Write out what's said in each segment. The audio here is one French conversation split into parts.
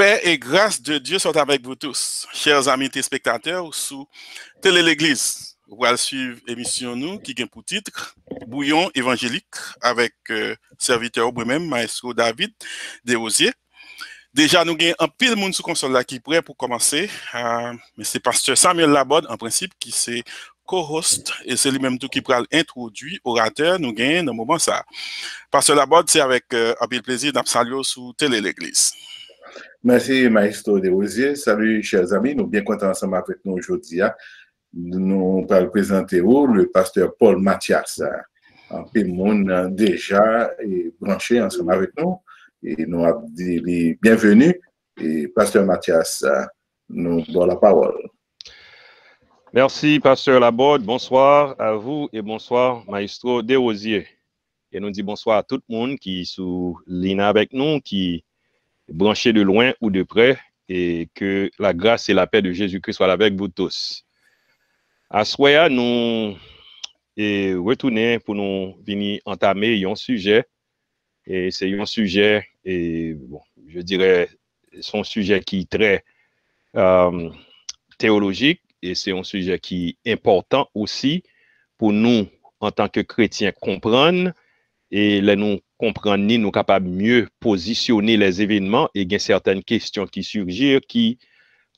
paix et grâce de Dieu sont avec vous tous, chers amis téléspectateurs sous Télé l'Église. Vous allez suivre l'émission nous qui gagne pour titre Bouillon évangélique avec euh, serviteur moi-même, maestro David Desrosiers. Déjà, nous avons un pile monde sous console là qui est prêt pour commencer. C'est ah, mais c'est pasteur Samuel Labode, en principe, qui c'est co-host et c'est lui-même tout qui pourra introduit orateur nous gagne un moment ça. Pasteur Laborde, c'est avec euh, un pile plaisir d'absoluer sous Télé l'Église. Merci, Maestro de Salut, chers amis. Nous bien contents ensemble avec nous aujourd'hui. Hein. Nous allons présenter le pasteur Paul Mathias. Un hein. peu monde hein, déjà est branché ensemble avec nous. Et nous avons dit bienvenue. Et pasteur Mathias, nous donne la parole. Merci, pasteur Laborde. Bonsoir à vous et bonsoir, Maestro Desrosiers. Et nous disons bonsoir à tout le monde qui est sous l'INA avec nous, qui Brancher de loin ou de près, et que la grâce et la paix de Jésus-Christ soient avec vous tous. À Soya, nous et retourner pour nous venir entamer un sujet, et c'est un sujet, et je dirais, son sujet qui est très euh, théologique, et c'est un sujet qui est important aussi pour nous en tant que chrétiens comprendre et nous nous comprendre ni nous capables mieux positionner les événements et il y a certaines questions qui surgissent qui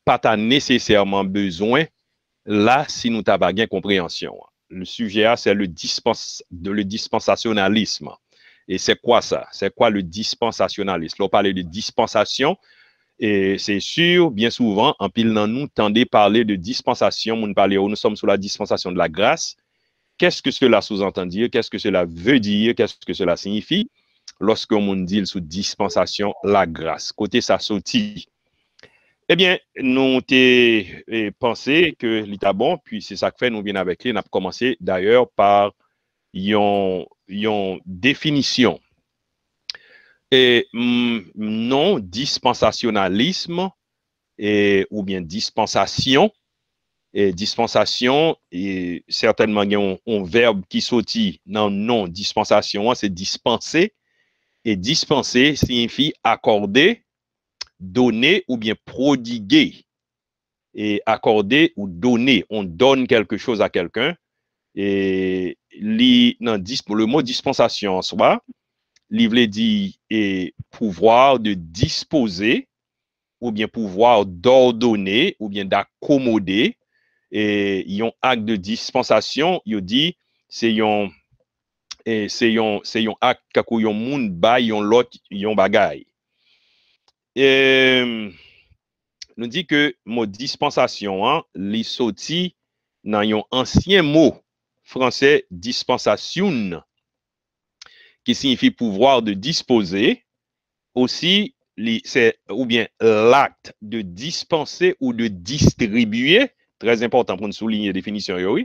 pas nécessairement besoin là si nous n'avons pas compréhension. Le sujet A, c'est le de le dispensationalisme. Et c'est quoi ça? C'est quoi le dispensationalisme? on parle de dispensation, et c'est sûr, bien souvent, en pile nous, tendez parler de dispensation, nous, nous sommes sous la dispensation de la grâce, Qu'est-ce que cela sous-entend dire? Qu'est-ce que cela veut dire? Qu'est-ce que cela signifie? lorsque Lorsqu'on dit sous dispensation la grâce, côté sa sortie. Eh bien, nous avons eh, pensé que l'État bon, puis c'est ça que fait, nous venons avec lui. nous avons commencé d'ailleurs par une définition. Et hmm, non, dispensationalisme, et, ou bien dispensation, E dispensasyon, e certaine man gen yon verb ki soti nan non dispensasyon an, se dispensé. E dispensé, sinfi akorde, done ou bien prodige. E akorde ou done, on donne kelke chouz a kelken. E le mot dispensasyon an soba, li vle di e pouvoar de dispose ou bien pouvoar d'ordonne ou bien d'akomode. E yon ak de dispensasyon, yo di se yon e, ak kakou yon moun bay yon lot yon bagay. E nou di ke mou dispensasyon, li soti nan yon ansyen mou franse dispensasyoun, ki signifi pouvwar de dispose, osi li se ou bien lakt de dispense ou de distribuye, Très important pou nou souligne yon definisyon yori.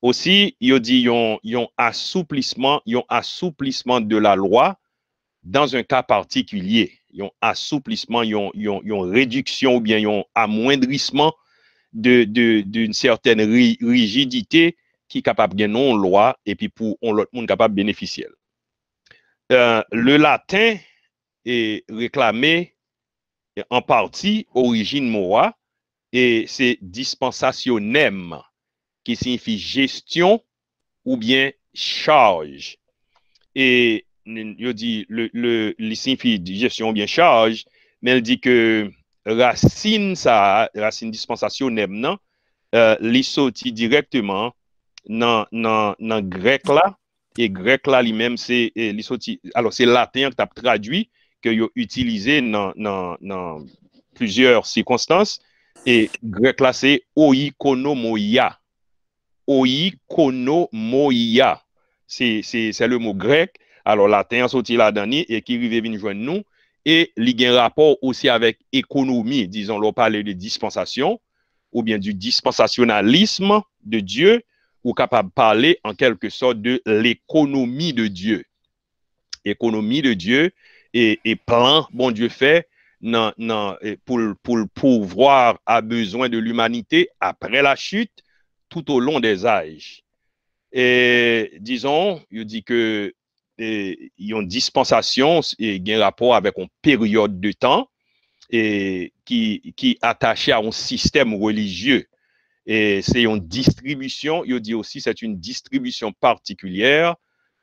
Osi, yon assouplissement de la loi dans un cas particulier. Yon assouplissement, yon réduction ou bien yon amoindrissement d'une certaine rigidité ki kapab gen nou yon loi et pou yon kapab beneficiel. Le latin est réclamé en partie origine moroa E se dispensasyonem ki sinfi jestyon ou bien chaj. E yo di li sinfi jestyon ou bien chaj, men el di ke racine sa, racine dispensasyonem nan, euh, li soti direktyman nan grek la, e grek la li menm se, e, alo se latyen ki tap tradwi, ke yo utilize nan plizyeur sikonstans, Et grec là, c'est oikonomoya. Oikonomoia. C'est le mot grec. Alors, latin sorti là-dedans et qui arrive venir joindre nous. Et il y a un rapport aussi avec économie. Disons, on parle de dispensation ou bien du dispensationalisme de Dieu ou capable de parler en quelque sorte de l'économie de Dieu. Économie de Dieu et, et plan, bon Dieu fait non, pour, le pouvoir a besoin de l'humanité après la chute tout au long des âges. Et disons, il dit que y a une dispensation et un rapport avec une période de temps et qui, est attachée à un système religieux. Et c'est une distribution, il dit aussi, c'est une distribution particulière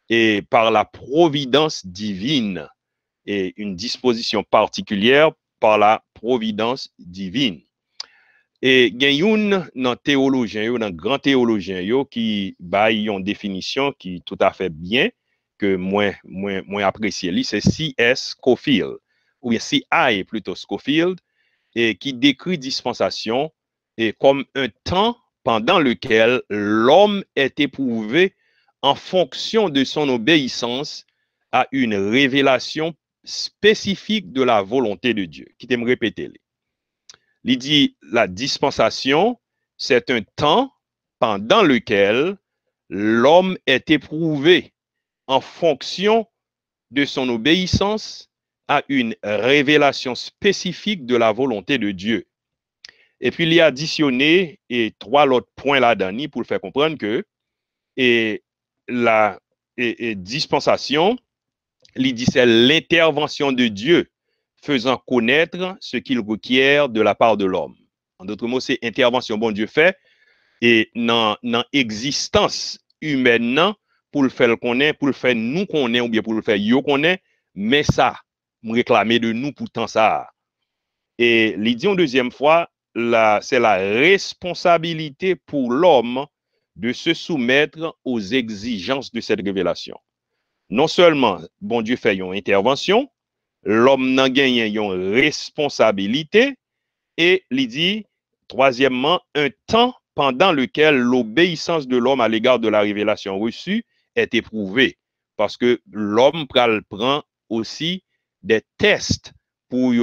et par la providence divine et une disposition particulière par la providence divine. Et il y a un théologien, un grand théologien qui a une définition qui est tout à fait bien, que moi, moi, c'est C.S. Scofield, ou C.I. plutôt Scofield, qui décrit dispensation comme un temps pendant lequel l'homme est éprouvé en fonction de son obéissance à une révélation spécifique de la volonté de Dieu. Qui t'aime répéter. Il dit, la dispensation, c'est un temps pendant lequel l'homme est éprouvé en fonction de son obéissance à une révélation spécifique de la volonté de Dieu. Et puis, il y a additionné et trois autres points là-dedans pour le faire comprendre que et la dispensation, il dit c'est l'intervention de Dieu faisant connaître ce qu'il requiert de la part de l'homme. En d'autres mots, c'est intervention bon Dieu fait et dans l'existence humaine pour le faire connaître, pour le faire nous connaître ou bien pour le faire yo connaître, mais ça, réclamer de nous pourtant ça. Et il dit une deuxième fois, c'est la responsabilité pour l'homme de se soumettre aux exigences de cette révélation. Non seulement, bon dieu fè yon intervensyon, l'homme nan genyen yon responsabilité, et li di, troasyèmman, un temps pendant lequel l'obéissance de l'homme à l'égard de la révélation reçue est éprouvée. Parce que l'homme pral prend aussi des tests pour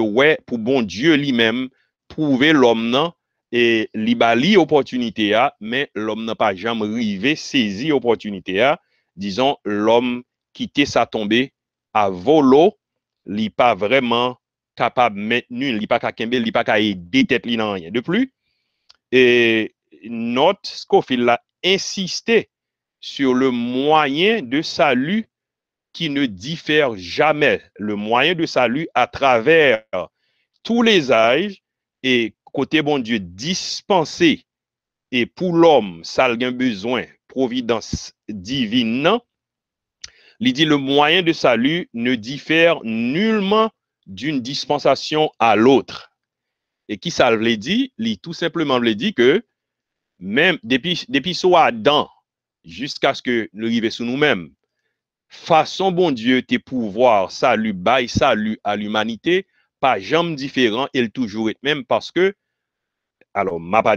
bon dieu li mèm, prouver l'homme nan, et li bali opportunité a, mais l'homme nan pa jam rive, sezi opportunité a, quitter sa tombée à volo, n'est pas vraiment capable de maintenir, li pas capable li pas aider tête li rien de plus. Et note il a insisté sur le moyen de salut qui ne diffère jamais, le moyen de salut à travers tous les âges et côté bon Dieu dispensé et pour l'homme, ça a besoin, providence divine, il dit, le moyen de salut ne diffère nullement d'une dispensation à l'autre. Et qui ça veut dit? Il tout simplement le dit que même depuis, depuis soit jusqu'à ce que nous arrivions sous nous-mêmes, façon bon Dieu, tes pouvoirs, salut, bail, salut à l'humanité, pas jamais différent, il toujours est même parce que, alors, m'a pas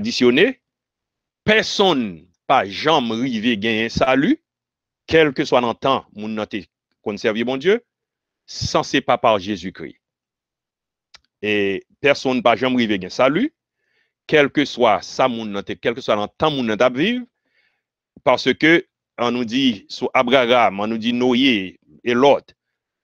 personne pas jamais arrivé gagner salut, quel que soit dans le temps, mon noté conservé, mon Dieu, sans pas par Jésus-Christ. Et personne pas jamais arrivé salut, quel que soit ça, mon quel que soit dans le temps, parce que on nous dit sous Abraham, on nous dit Noé et l'autre,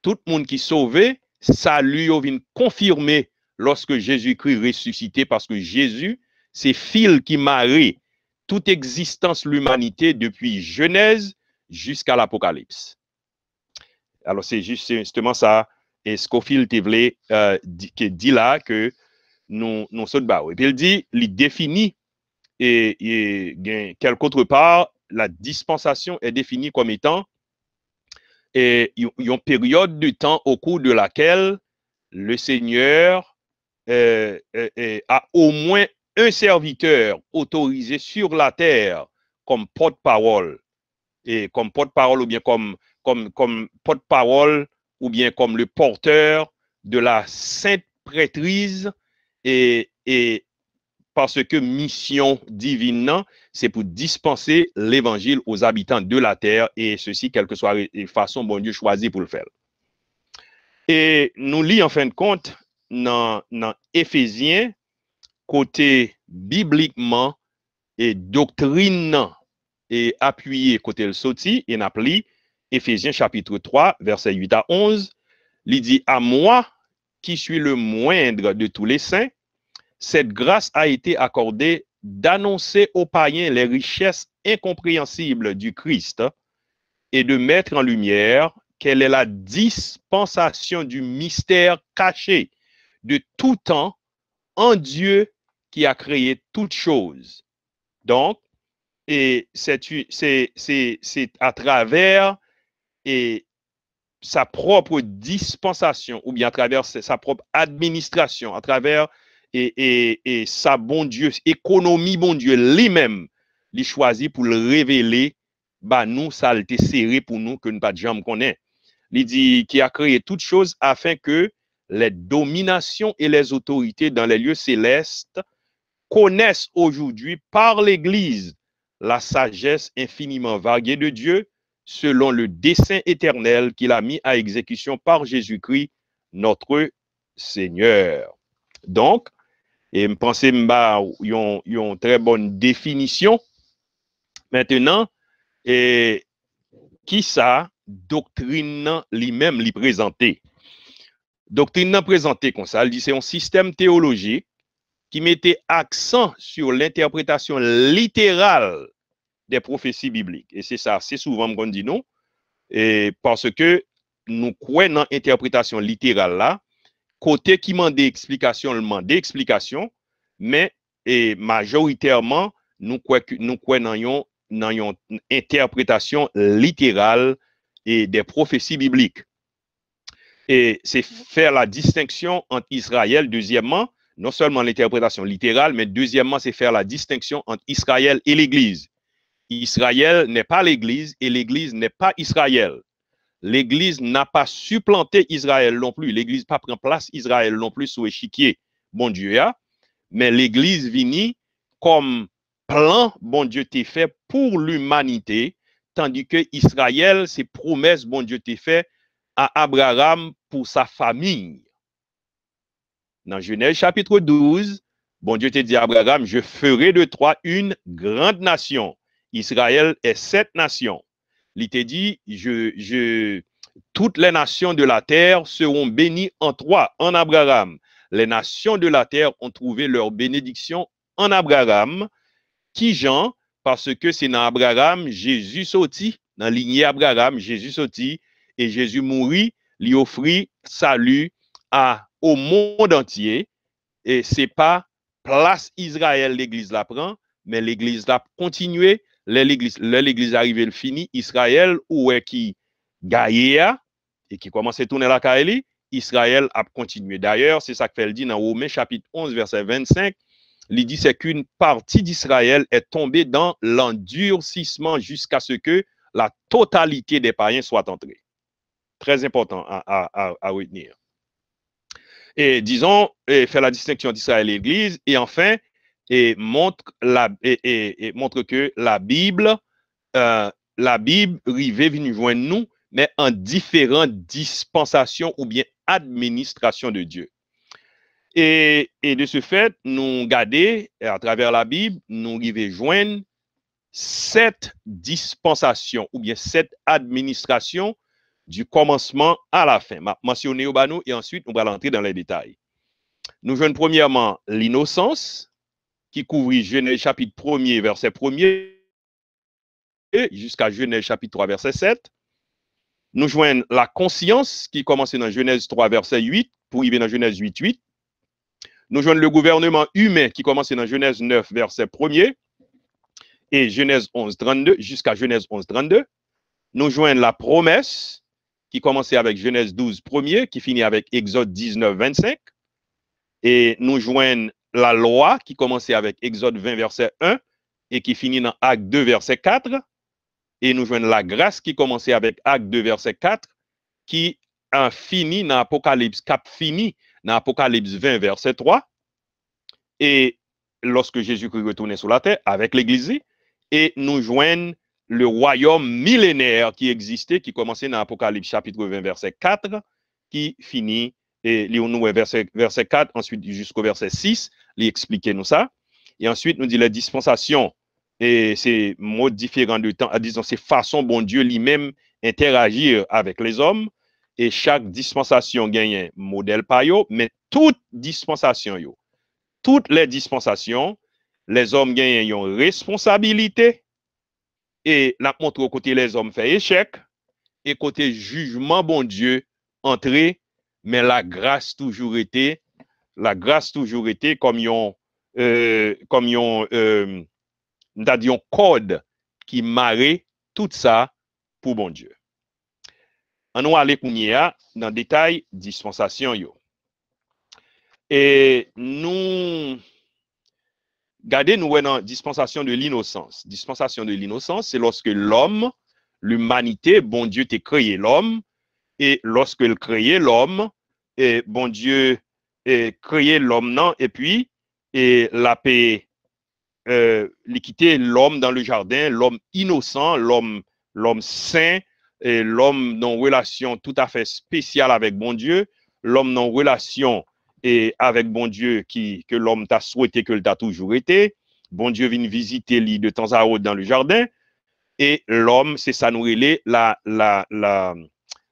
tout le monde qui sauvé, salut au vient confirmer lorsque Jésus-Christ ressuscité, parce que Jésus, c'est fil qui marie toute existence l'humanité depuis Genèse jusqu'à l'Apocalypse. Alors, c'est justement ça. Et Scofield Tevlé euh, dit, là que nous, nous sommes Et puis il dit, il définit, et, quelque autre part, la dispensation est définie comme étant une période de temps au cours de laquelle le Seigneur euh, euh, a au moins un serviteur autorisé sur la terre comme porte-parole E kom pot parol ou bien kom pot parol ou bien kom le porteur de la saint prétrise et parce que mission divine nan, c'est pou dispenser l'évangile aux habitants de la terre et ceci quel que soit les façons bon dieu choisit pou le faire. Et nou li en fin de compte nan Ephésien, kote biblikman et doktrine nan. et appuyé côté le sautis, et n'appli. Éphésiens chapitre 3, verset 8 à 11. Il dit À moi qui suis le moindre de tous les saints, cette grâce a été accordée d'annoncer aux païens les richesses incompréhensibles du Christ et de mettre en lumière quelle est la dispensation du mystère caché de tout temps en Dieu qui a créé toutes choses. Donc, et c'est à travers et sa propre dispensation, ou bien à travers sa propre administration, à travers et, sa bon Dieu, économie bon Dieu lui-même, lui choisit pour le révéler, bah nous, ça a été serré pour nous que nous pas de jambes qu'on Il dit qui a créé toutes choses afin que les dominations et les autorités dans les lieux célestes connaissent aujourd'hui par l'Église la sagesse infiniment variée de Dieu selon le dessein éternel qu'il a mis à exécution par Jésus-Christ, notre Seigneur. Donc, et me pensez m'a une, une très bonne définition. Maintenant, et qui ça doctrine lui-même lui présenter? Doctrine présenté comme ça, dit c'est un système théologique qui mettait accent sur l'interprétation littérale des prophéties bibliques. Et c'est ça, c'est souvent qu'on dit non, et parce que nous croyons dans l'interprétation littérale là, côté qui demande explication, le demande explication, mais majoritairement, nous croyons dans l'interprétation interprétation littérale et des prophéties bibliques. Et c'est faire la distinction entre Israël, deuxièmement, non seulement l'interprétation littérale, mais deuxièmement, c'est faire la distinction entre Israël et l'Église. Israël n'est pas l'Église et l'Église n'est pas Israël. L'Église n'a pas supplanté Israël non plus. L'Église n'a pas pris place Israël non plus sous échiquier, bon Dieu. Hein? mais l'Église vini comme plan, bon Dieu, t'est fait pour l'humanité, tandis que Israël, ses promesses, bon Dieu, t'est fait à Abraham pour sa famille. Dans Genèse chapitre 12, bon Dieu te dit à Abraham, je ferai de toi une grande nation Israël est sept nations. Il te dit, je, toutes les nations de la terre seront bénies en trois, en Abraham. Les nations de la terre ont trouvé leur bénédiction en Abraham. Qui Jean? Parce que c'est dans Abraham, Jésus sautit, dans lignée Abraham, Jésus sautit et Jésus mourit, lui offrit salut à, au monde entier. Et c'est pas place Israël, l'Église la prend, mais l'Église l'a continuer l'église arrive le fini, Israël où est qui Gaïa et qui commence à tourner la Kaeli, Israël a continué. D'ailleurs, c'est ça que dit dans Romains chapitre 11, verset 25. Il dit c'est qu'une partie d'Israël est tombée dans l'endurcissement jusqu'à ce que la totalité des païens soit entrée. Très important à, retenir. Et disons, et fait la distinction d'Israël et l'Église. Et enfin, et montre, la, et, montre que la Bible, euh, la Bible rive vient joindre nous, mais en différentes dispensations ou bien administrations de Dieu. Et, de ce fait, nous gardons, à travers la Bible, nous rive joindre sept dispensations ou bien sept administrations du commencement à la fin. Mentionné au et ensuite, nous allons entrer dans les détails. Nous joignons premièrement l'innocence, qui couvrit Genèse chapitre 1er, verset 1er, jusqu'à Genèse chapitre 3, verset 7. Nous joignons la conscience qui commence dans Genèse 3, verset 8, pour y venir dans Genèse 8, 8. Nous joignons le gouvernement humain qui commence dans Genèse 9, verset 1er, et Genèse 11, 32, jusqu'à Genèse 11, 32. Nous joignons la promesse qui commençait avec Genèse 12, 1er, qui finit avec Exode 19, 25. Et nous joignons la loi qui commençait avec Exode 20, verset 1 et qui finit dans Acte 2, verset 4. Et nous joignons la grâce qui commençait avec Acte 2, verset 4 qui a fini dans Apocalypse, cap fini dans Apocalypse 20, verset 3. Et lorsque Jésus-Christ retournait sur la terre avec l'Église, et nous joignent le royaume millénaire qui existait, qui commençait dans Apocalypse chapitre 20, verset 4, qui finit et nous verset, verset 4, ensuite jusqu'au verset 6, lui expliquait nous ça. Et ensuite, nous dit la dispensation, et c'est mots différents de temps, disons, c'est façon bon Dieu lui-même interagir avec les hommes. Et chaque dispensation gagne un modèle mais toute dispensation yo, toutes les dispensations, les hommes gagnent une responsabilité. Et la montre côté les hommes fait échec, et côté jugement bon Dieu, entrer Men la grase toujou rete, la grase toujou rete kom yon, euh, kom yon, euh, nad yon kode ki mare tout sa pou bon Diyo. An nou ale kounye a nan detay dispensasyon yo. E nou, gade nou wè nan dispensasyon de l'inosans. Dispensasyon de l'inosans, se loske l'om, l'umanite, bon Diyo te kreye l'om, Et lorsque il créait l'homme, et bon Dieu créait l'homme, non, et puis, et la paix, euh, l'homme dans le jardin, l'homme innocent, l'homme l'homme saint, l'homme dans relation tout à fait spéciale avec bon Dieu, l'homme dans relation et avec bon Dieu qui, que l'homme t'a souhaité, que t'a toujours été. Bon Dieu vient visiter lui de temps à autre dans le jardin. Et l'homme, c'est ça nous la, la, la,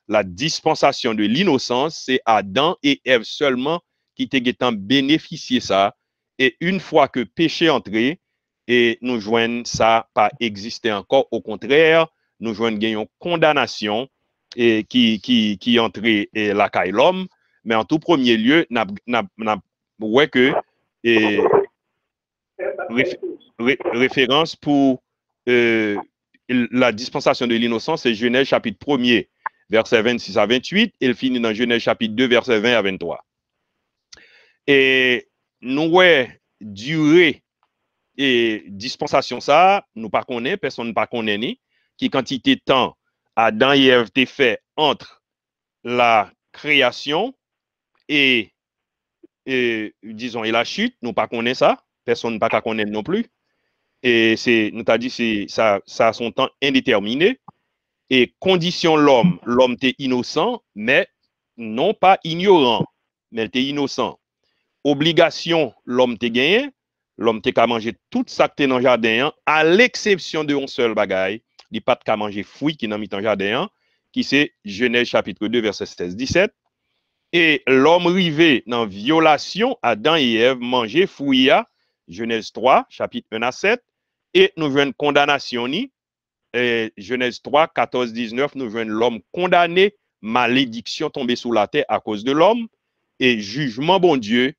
la dispensation de l'innocence, c'est Adam et Ève seulement qui étaient bénéficié ça. Et une fois que péché entré, et nous joignent ça pas exister encore. Au contraire, nous jouons une condamnation et qui, qui, qui entre et la caille l'homme. Mais en tout premier lieu, nous que référence pour euh, la dispensation de l'innocence, c'est Genèse chapitre 1er Verset 26 à 28, et il finit dans Genèse chapitre 2, verset 20 à 23. Et nous, durée et dispensation, ça, nous pas connaît, personne ne pas connaît ni, qui quantité de temps Adam et été fait entre la création et, disons, et la chute, nous pas connaît ça, personne ne pas connaît non plus. Et c'est, nous t'a dit, c'est, ça, ça a son temps indéterminé. E kondisyon l'om, l'om te inosan, men non pa ignoran, men te inosan. Obligasyon l'om te genye, l'om te ka manje tout sakte nan jadeyan, al eksepsyon de on sol bagay, li pat ka manje fwi ki nan mitan jadeyan, ki se jenèz chapitre 2, verset 16-17. E l'om rive nan violasyon, adan yev manje fwi ya, jenèz 3, chapitre 1-7. E nou ven kondanasyon ni, Genèse 3, 14, 19, nous voyons l'homme condamné, malédiction tombée sous la terre à cause de l'homme, et jugement bon Dieu,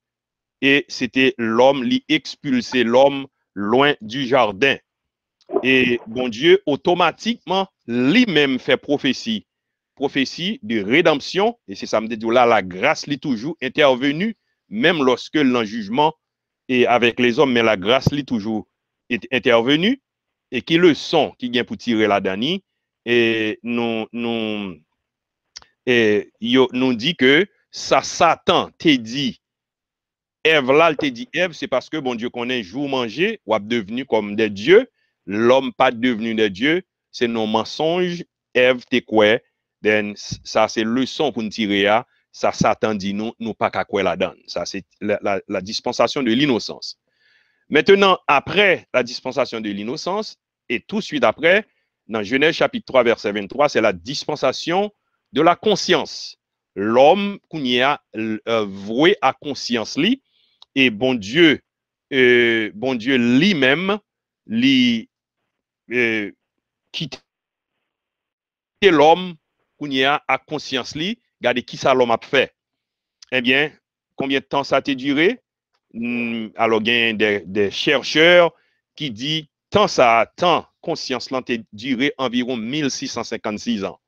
et c'était l'homme, qui expulser l'homme loin du jardin. Et bon Dieu, automatiquement, lui-même fait prophétie. Prophétie de rédemption, et c'est ça me dit là, la grâce lui toujours intervenue, même lorsque l'en jugement est avec les hommes, mais la grâce lui toujours est intervenue. E ki le son ki gen pou tire la dani, e nou e di ke sa satan te di, ev lal te di ev, se paske bon die konen jou manje, wap deveni kom de die, lom pa deveni de die, se nou masonj ev te kwe, den sa se le son pou tire ya, sa satan di nou pa kakwe la dani. Sa se la dispensation de l'innosans. Maintenant, après la dispensation de l'innocence, et tout de suite après, dans Genèse chapitre 3, verset 23, c'est la dispensation de la conscience. L'homme qu'on y a euh, voué à conscience li, et bon Dieu, euh, bon Dieu lui-même, lui, euh, quitte l'homme qu'on y a à conscience li, regardez qui ça l'homme a fait. Eh bien, combien de temps ça a duré? Mm, alors des des qui qui tant tant ça sa tant conscience, l'ont duré environ 1656 ans.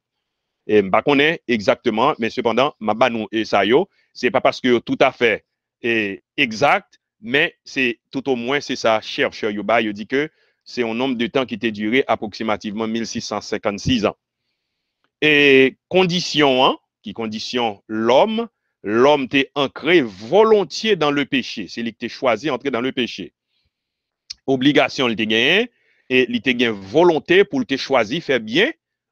Et je ne sais pas mais mba nou Ce n'est pas parce que tout tout fait exact, mais c'est tout au moins c'est ça. chercheur yo ba, que que c'est un de temps qui a duré approximativement 1656 ans. Et condition hein, qui qui l'homme. l'homme, l'homme t'est ancré volontiers dans le péché. C'est lui qui t'est choisi d'entrer dans le péché. Obligation, il t'a gagné, et il t'a gagné volonté pour te choisi faire bien,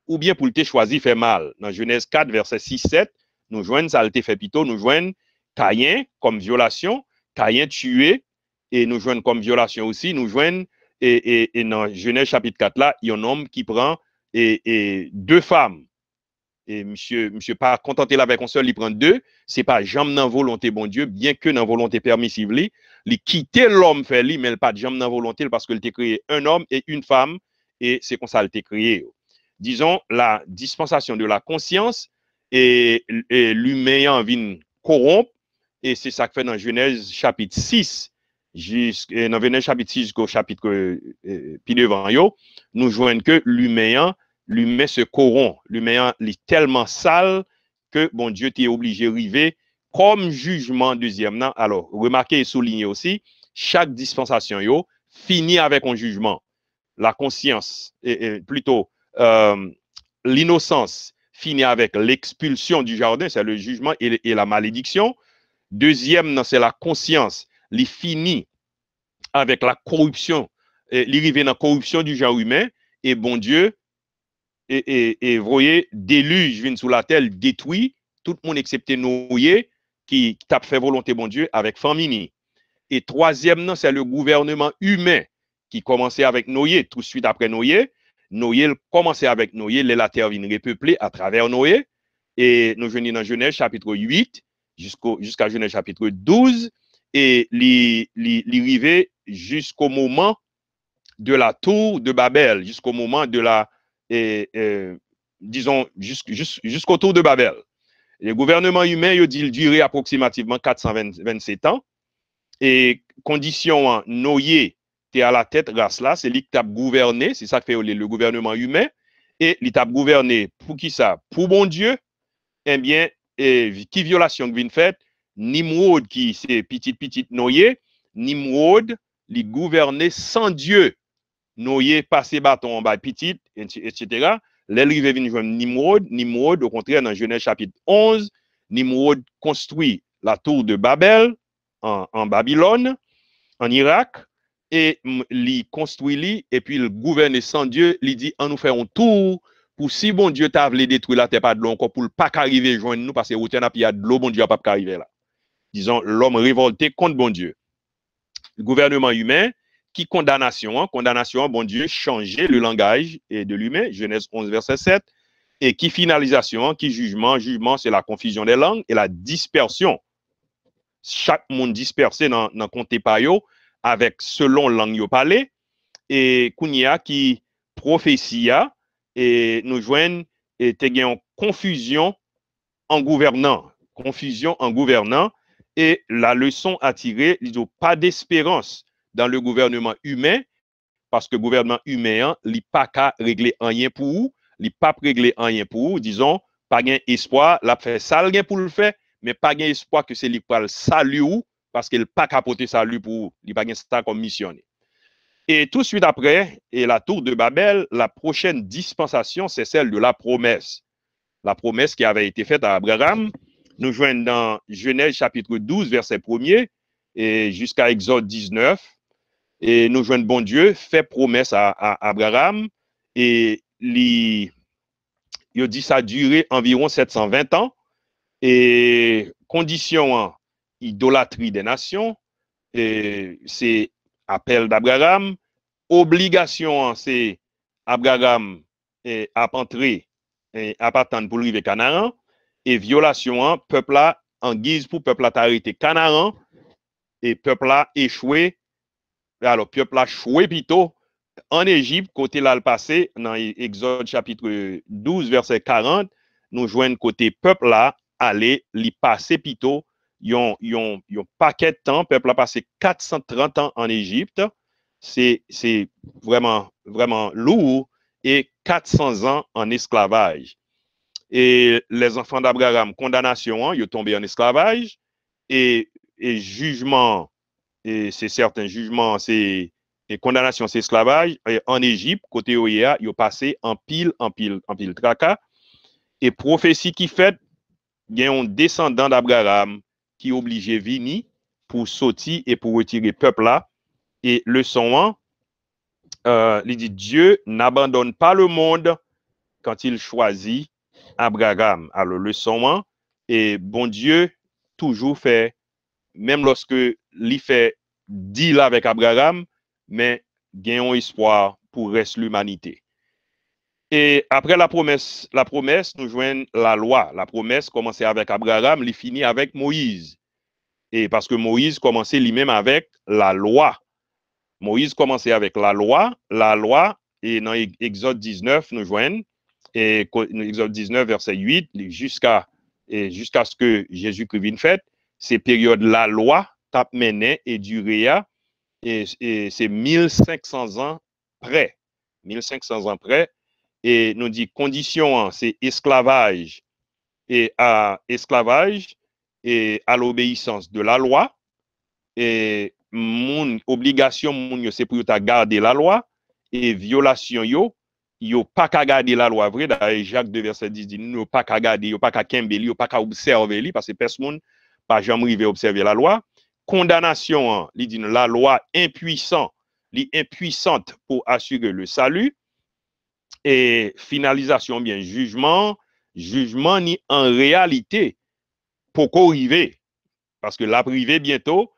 ou bien pour te choisi faire mal. Dans Genèse 4, verset 6, 7, nous jouons, ça, le fait plutôt, nous jouons taïen comme violation, taïen tué, et nous jouons comme violation aussi, nous jouons, et, et, dans Genèse chapitre 4 là, il y a un homme qui prend et deux femmes et monsieur, monsieur pas contenté là avec un seul, il prend deux. C'est pas jambe dans volonté, bon Dieu, bien que dans volonté permissive, il quitter l'homme fait lui, mais pas jambe dans volonté parce qu'il t'a créé un homme et une femme, et c'est comme ça qu'il t'a créé. Disons, la dispensation de la conscience et, l'humain en vient corrompre, et c'est ça que fait dans Genèse chapitre 6, euh, dans Genèse chapitre 6 jusqu'au chapitre euh, euh nous joignent que l'humain l'humain se corrompt, l'humain est tellement sale que bon Dieu t'est obligé de comme jugement deuxième Alors, remarquez et soulignez aussi, chaque dispensation yo finit avec un jugement. La conscience, et, plutôt euh, l'innocence, finit avec l'expulsion du jardin, c'est le jugement et, la malédiction. Deuxième, c'est la conscience, il finit avec la corruption, arrive dans la corruption du genre humain. Et bon Dieu, et, voyez, déluge vient sous la terre, détruit tout le monde excepté Noé qui, tape fait volonté bon Dieu avec Famini. Et troisième, c'est le gouvernement humain qui commençait avec Noé, tout de suite après Noé. Noé commençait avec Noé, la terre vient repeupler à travers Noé. Et nous venons dans Genèse chapitre 8 jusqu'à Genèse chapitre 12 et jusqu'au moment de la tour de Babel, jusqu'au moment de la, E, e, dison, jusqu'o tour de Babel. Le gouvernement humain, yo di l'juré approximativement 427 ans, e, kondisyon an, noye, te a la tèt, ras la, se li tap gouverne, se sa fe le gouvernement humain, e, li tap gouverne pou ki sa, pou bon dieu, en eh bien, ki eh, violasyon gvin fèt, ni mwod ki se pitit-pitit noye, ni mwod, li gouverne san dieu, noyer, passer bâton en bas petit, etc. L'élrive vient jouer Nimrod. Nimrod, au contraire, dans Genèse chapitre 11, Nimrod construit la tour de Babel en, Babylone, en Irak, et il construit li, et puis il gouverne sans Dieu, il dit, on nous fait un tour pour si bon Dieu t'a détruit détruire la terre pas de l'eau encore pour pas qu'arriver, joindre nous parce que il y de l'eau bon Dieu pas arriver là. Disons l'homme révolté contre bon Dieu. Le gouvernement humain qui condamnation, hein. condamnation, bon Dieu, changer le langage et de l'humain, Genèse 11, verset 7, et qui finalisation, qui jugement, jugement, c'est la confusion des langues et la dispersion. Chaque monde dispersé dans, le pas payo, avec selon langue yo parlé, et Kounia qui prophétia, et nous joignent, et te confusion en gouvernant, confusion en gouvernant, et la leçon à tirer, ils n'ont pas d'espérance dans le gouvernement humain, parce que le gouvernement humain, hein, il n'est pas qu'à régler rien pour vous, il pa pas régler rien pour vous, disons, pas un espoir, la fait ça pour le faire, mais pas gain espoir que c'est lui qui salut ou, parce qu'il pas porter salut pour vous, il pas gain Et tout de suite après, et la tour de Babel, la prochaine dispensation, c'est celle de la promesse. La promesse qui avait été faite à Abraham, nous joignons dans Genèse chapitre 12, verset 1er, et jusqu'à Exode 19, E nou jwen bon dieu, fè promès a Abraram, e li yo di sa dure environ 720 an, e kondisyon an idolatri de nasyon, e se apel d'Abraram, obligasyon an se Abraram apantri apantan pou li ve kanaran, e vyolasyon an, pepla an giz pou pepla ta arite kanaran, e pepla echwe alors, peuple a choué plutôt en Égypte, côté là le passé, dans e-, Exode chapitre 12, verset 40, nous joignons côté peuple là, aller, li passer plutôt, yon, yon, paquet de temps, peuple a passé 430 ans en Égypte, c'est vraiment, vraiment lourd, et 400 ans en esclavage. Et les enfants d'Abraham, condamnation, hein, ils sont tombés en esclavage, et, et jugement, et c'est certains jugements, c'est condamnation, c'est esclavage. en Égypte, côté OEA, ils ont passé en pile, en pile, en pile tracas. Et prophétie qui fait, il y a un descendant d'Abraham qui est Vini pour sortir et pour retirer le peuple là. Et le son 1, euh, il dit Dieu n'abandonne pas le monde quand il choisit Abraham. Alors, le son 1, et bon Dieu toujours fait, même lorsque li fait deal avec Abraham, mais gagnons espoir pour reste l'humanité. Et après la promesse, la promesse nous joint la loi. La promesse commençait avec Abraham, il finit avec Moïse. Et parce que Moïse commençait lui-même avec la loi. Moïse commençait avec la loi, la loi, et dans e- Exode 19, nous joignent, et Exode 19, verset 8, e jusqu'à ce que Jésus-Christ vienne fête, c'est période la loi tap menè e dure ya, e, e se 1500 an pre, 1500 an pre, e nou di kondisyon an, se esklavaj, e a esklavaj, e al obeysans de la loa, e moun, obligasyon moun yo se pou yo ta gade la loa, e violasyon yo, yo pa ka gade la loa, a vre, da e Jacques de Versailles di, yo pa ka gade, yo pa ka kenbe li, yo pa ka observe li, pa se pes moun, pa jamri ve observe la loa, condamnation, hein. la loi impuissante, impuissante pour assurer le salut. Et finalisation, bien jugement, jugement ni en réalité, pourquoi arriver, parce que la privée bientôt,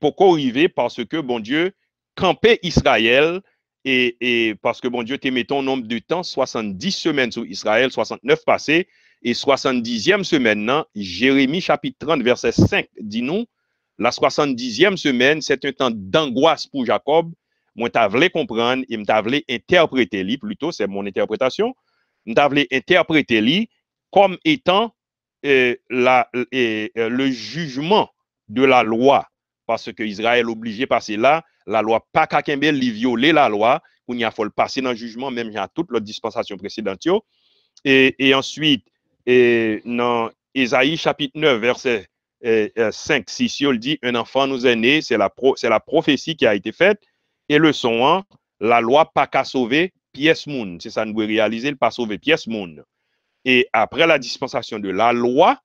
pourquoi arriver parce que, bon Dieu, camper Israël, et, parce que, bon Dieu, te mettons nombre de temps, 70 semaines sur Israël, 69 passées, et 70e semaine, non, Jérémie chapitre 30, verset 5, dit nous, la 70e semaine, c'est un temps d'angoisse pour Jacob. Moi, je voulu comprendre et je voulu interpréter lui, plutôt, c'est mon interprétation. je voulu interpréter lui comme étant euh, euh, euh, le jugement de la loi. Parce que Israël obligé passer là, la loi pas qu'à il violer la loi, il a faut le passer dans le jugement, même dans toute la dispensation précédente. Et, ensuite, dans Ésaïe chapitre 9, verset 5, euh, 6, euh, on dit, un enfant nous est né, c'est la, la prophétie qui a été faite. Et son 1, la loi pas qu'à sauver pièce Moon. C'est ça, nous réaliser, le pas sauver pièce monde Et après la dispensation de la loi,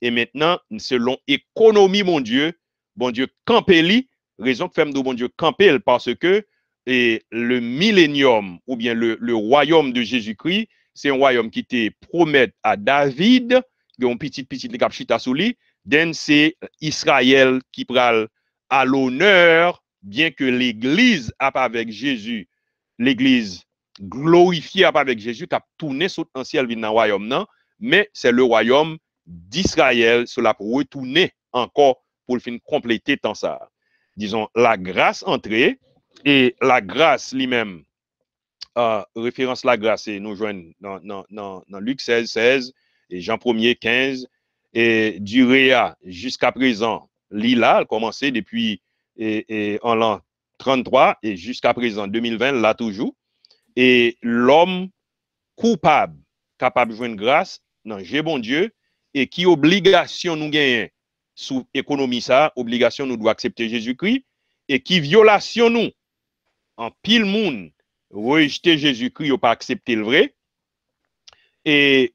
et maintenant, selon économie, mon Dieu, bon Dieu, campeli, raison que fait de bon Dieu campel, parce que et le millénium, ou bien le, royaume de Jésus-Christ, c'est un royaume qui était promet à David, qui un petit, petit, cap chita Den se Yisrael ki pral aloneur, bien ke l'Eglise ap avek Jezu, l'Eglise glorifi ap avek Jezu, tap toune sot an siel bin nan wayom nan, men se le wayom d'Yisrael, sou la pou wè toune anko pou l'fin komplete tan sa. Dizon, la grase entre, e la grase li men, referans la grase nou jwen nan Luke 16, 16, e Jean 1er, 15, et du jusqu'à présent, l'ILA a commencé depuis en l'an 33 et jusqu'à présent, 2020, là toujours. Et l'homme coupable, capable de joindre grâce, non, j'ai bon Dieu, et qui obligation nous gagne sous économie ça, obligation nous doit accepter Jésus-Christ, et qui violation nous, en pile monde, rejeter Jésus-Christ ou pas accepter le vrai. Et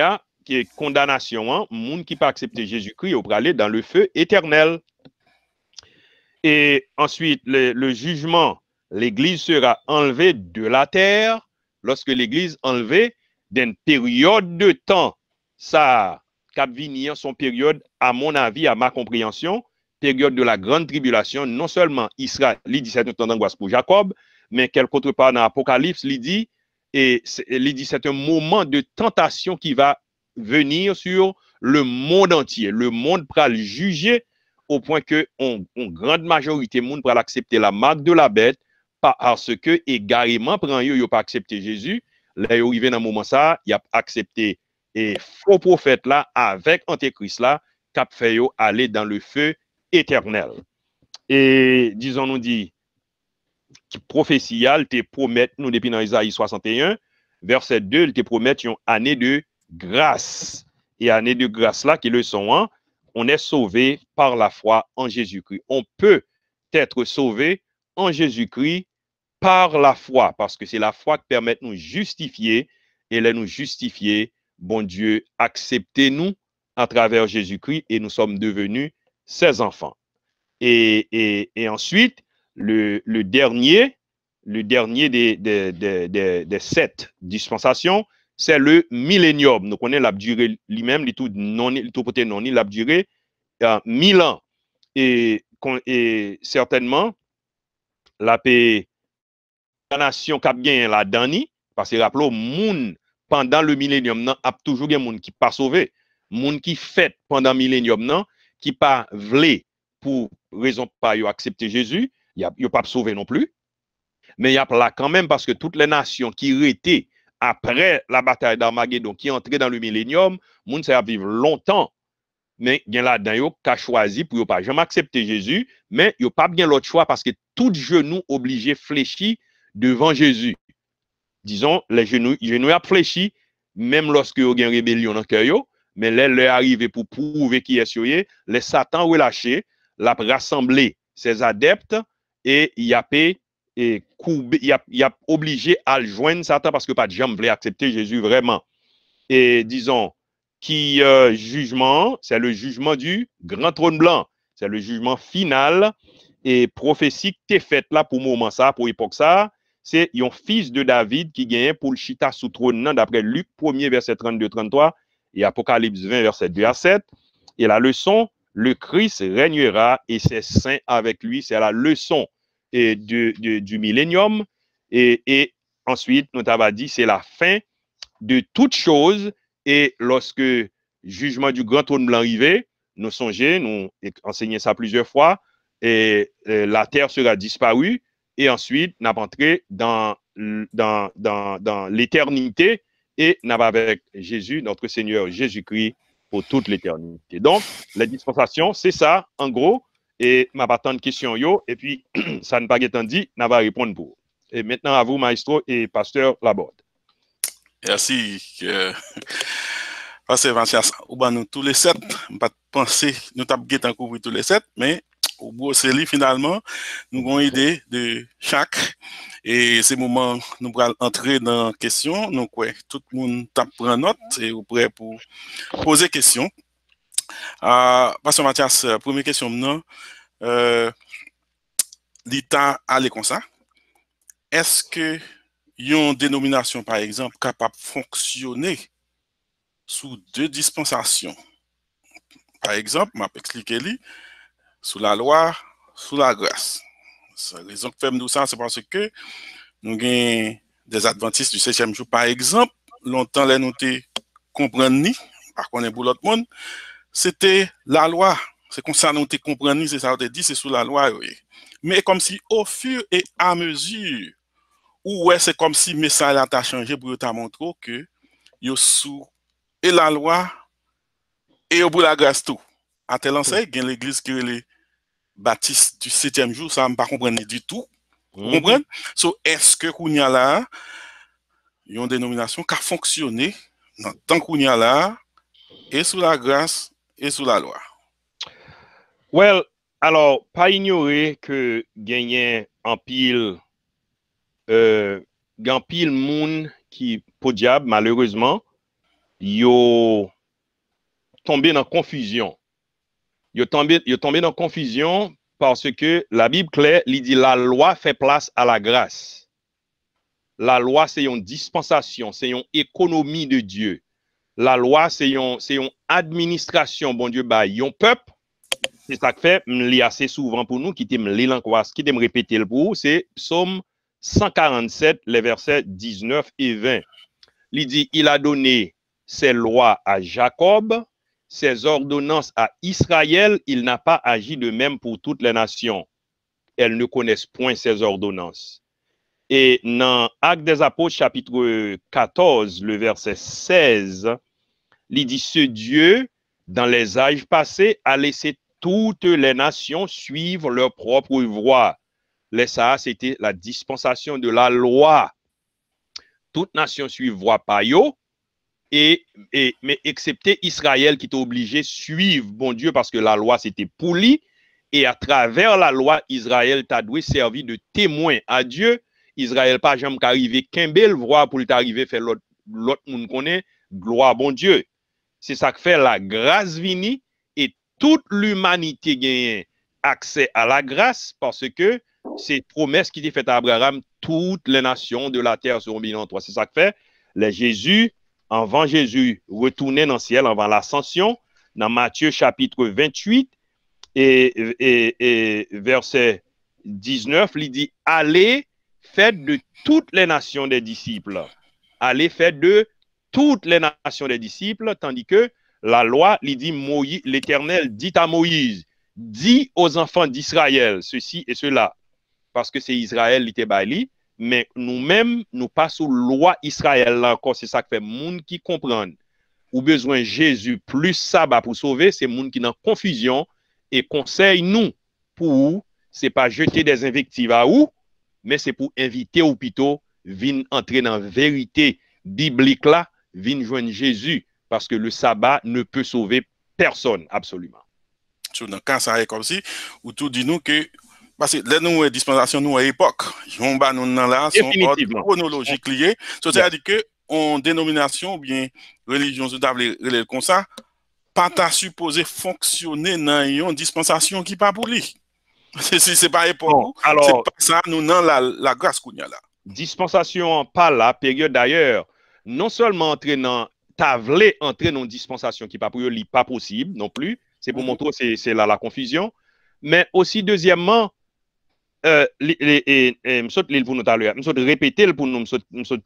a est condamnation, un hein, monde qui peut accepté Jésus-Christ, au aller dans le feu éternel. Et ensuite, le, jugement, l'Église sera enlevée de la terre. Lorsque l'Église enlevée d'une période de temps, ça, cap son période, à mon avis, à ma compréhension, période de la grande tribulation, non seulement Israël, lui dit c'est un temps d'angoisse pour Jacob, mais quelque part dans l'Apocalypse, il dit, et lui dit c'est un moment de tentation qui va venir sur le monde entier. Le monde le juger au point que on, grande majorité monde pourra accepter la marque de la bête parce que égarément prend yo, pas accepté Jésus. Là il arrivé dans moment ça, il a accepté et faux prophète là avec antéchrist là cap fait aller dans le feu éternel. Et disons nous dit prophétial, te promet nous depuis dans Isaïe 61 verset 2, il te promet une année de grâce. Et année de grâce-là, qui le sont, hein, on est sauvé par la foi en Jésus-Christ. On peut être sauvé en Jésus-Christ par la foi, parce que c'est la foi qui permet de nous justifier. Et de nous justifier, bon Dieu, acceptez-nous à travers Jésus-Christ et nous sommes devenus ses enfants. Et, et, ensuite, le, dernier, le dernier des, des sept dispensations, Se le millenium, nou konen la bdure li mem, li tou non, pote noni, la bdure euh, milan. E certainman, la pe nanasyon kap gen la dani, pase rap lo, moun, pandan le millenium nan, ap toujou gen moun ki pa sove, moun ki fet pandan millenium nan, ki pa vle pou rezon pa yo aksepte Jezu, yo pa psove non plu. Me yap la kanmen, moun, paske tout le nanasyon ki rete, apre la batalye d'Armageddon ki entre dan le millenium, moun se ap viv lontan, men gen la dan yo ka chwazi pou yo pa. Jom aksepte Jezu, men yo pa gen lot chwa paske tout genou oblije fleshi devan Jezu. Dizon, genou ap fleshi, menm loske yo gen rebelyon nan karyo, men lè lè arrive pou pouve ki yasyoye, lè satan wè lache, lè ap rassemble se adept, e yapè, et il a, obligé à le joindre Satan parce que pas de gens voulait accepter Jésus vraiment. Et disons, qui euh, jugement, c'est le jugement du grand trône blanc, c'est le jugement final et prophétie qui est faite là pour moment ça, pour époque ça, c'est un fils de David qui gagne pour le chita sous trône d'après Luc 1er verset 32-33 et Apocalypse 20 verset 2 à 7. Et la leçon, le Christ régnera et ses saints avec lui, c'est la leçon et du, millénium. Et, ensuite, nous avons dit, c'est la fin de toute chose. Et lorsque le jugement du grand trône blanc arrivé, nous songeons, nous ça plusieurs fois, et, euh, la terre sera disparue. Et ensuite, nous avons entré dans, dans, dans l'éternité et nous avons avec Jésus, notre Seigneur Jésus-Christ, pour toute l'éternité. Donc, la dispensation, c'est ça, en gros. Et m'a pas tant de questions, yo, et puis, ça ne pas été dit, n'a pas répondre pour. Et maintenant, à vous, maestro et pasteur Laborde. Merci. Euh, Vassias. nous tous les sept, pas penser, nous tapons couvrir tous les sept, mais au bout lui finalement, nous avons aider de chaque. Et c'est le moment nous allons entrer dans la question. Donc, ouais, tout le monde tape prend note et vous prêt pour poser question. Pasyon Matyas, pweme kesyon mnen, li ta ale konsa, eske yon denominasyon par exemple kapap fonksyone sou de dispensasyon? Par exemple, map ekslike li, sou la loa, sou la grase. Se rezon ke fem nou sa, se pwase ke nou gen dezadvantist du 6e chou par exemple, lontan le nou te kompren ni, par konen bou lot moun, se te la lwa, se kon sa nou te komprennise, se sa nou te di, se sou la lwa yoye. Me kom si o fyr e a mezur, ou we se kom si me sa la ta chanje, pou yo ta montro ke, yo sou e la lwa, e yo bou la grase tou. Ate lan se, gen l'eglise ki re le batis du setyem jou, sa m pa komprenne di tou. Komprenne? Sou eske koun yala, yon denomination ka fonksyonne, nan tank koun yala, e sou la grase tou. et sous la loi. Well, alors, pas ignorer que gagner en pile, euh, en pile moun qui, pour diable, malheureusement, yo tombé dans confusion. Yo tombé, yo tombé dans confusion parce que la Bible claire, il dit la loi fait place à la grâce. La loi, c'est une dispensation, c'est une économie de Dieu la loi, c'est une administration, bon Dieu, bah, un peuple. C'est ça que fait, m'li assez souvent pour nous, qui t'aime me qui t'aime répéter le pour c'est Psaume 147, les versets 19 et 20. Il dit, il a donné ses lois à Jacob, ses ordonnances à Israël, il n'a pas agi de même pour toutes les nations. Elles ne connaissent point ses ordonnances. Et dans Actes des Apôtres, chapitre 14, le verset 16, il dit ce Dieu, dans les âges passés, a laissé toutes les nations suivre leur propre voie. Les c'était la dispensation de la loi. Toute nation nations voie la et, mais excepté Israël qui était obligé de suivre bon Dieu parce que la loi c'était pour lui. Et à travers la loi, Israël t'a dû servir de témoin à Dieu. Israël pas jamais arrivé qu'un bel voie pour t'arriver faire l'autre monde connaît gloire bon Dieu. C'est ça que fait la grâce vini et toute l'humanité gagne accès à la grâce parce que c'est promesse qui était faite à Abraham, toutes les nations de la terre seront bénies en toi. C'est ça que fait les Jésus, avant Jésus, retourner dans le ciel avant l'ascension, dans Matthieu chapitre 28 et, et verset 19, il dit, allez, faites de toutes les nations des disciples. Allez, faites de toutes les nations des disciples, tandis que la loi l'Éternel dit à Moïse, dit aux enfants d'Israël ceci et cela, parce que c'est Israël qui bali, mais nous-mêmes, nous passons loi Israël encore, c'est ça que fait monde qui comprend. Ou besoin Jésus plus sabbat pour sauver, c'est monde qui est dans confusion et conseille nous pour c'est pas jeter des invectives à ou, mais c'est pour inviter hôpitaux pito, venir entrer dans la vérité biblique là vienne joindre Jésus parce que le sabbat ne peut sauver personne, absolument. Sou ça c'est comme comme si, ou tout dit nous que parce que nous dispensation dispensasyon nous à époque on va nous nan là sont C'est à dire que en ou bien religion sou tabli une pas qui n'est ta pour fonksyonè nan yon dispensasyon pas nous. pou la, grâce qu'on y a la. Dispensation, pas la, période d'ailleurs, non solman entrenan tavle entrenan dispensasyon ki pa pou yo li pa posib non pli, se pou montrou se la la konfisyon, men osi dezyèmman, msot li euh, vounot alè, msot repete l pou nou msot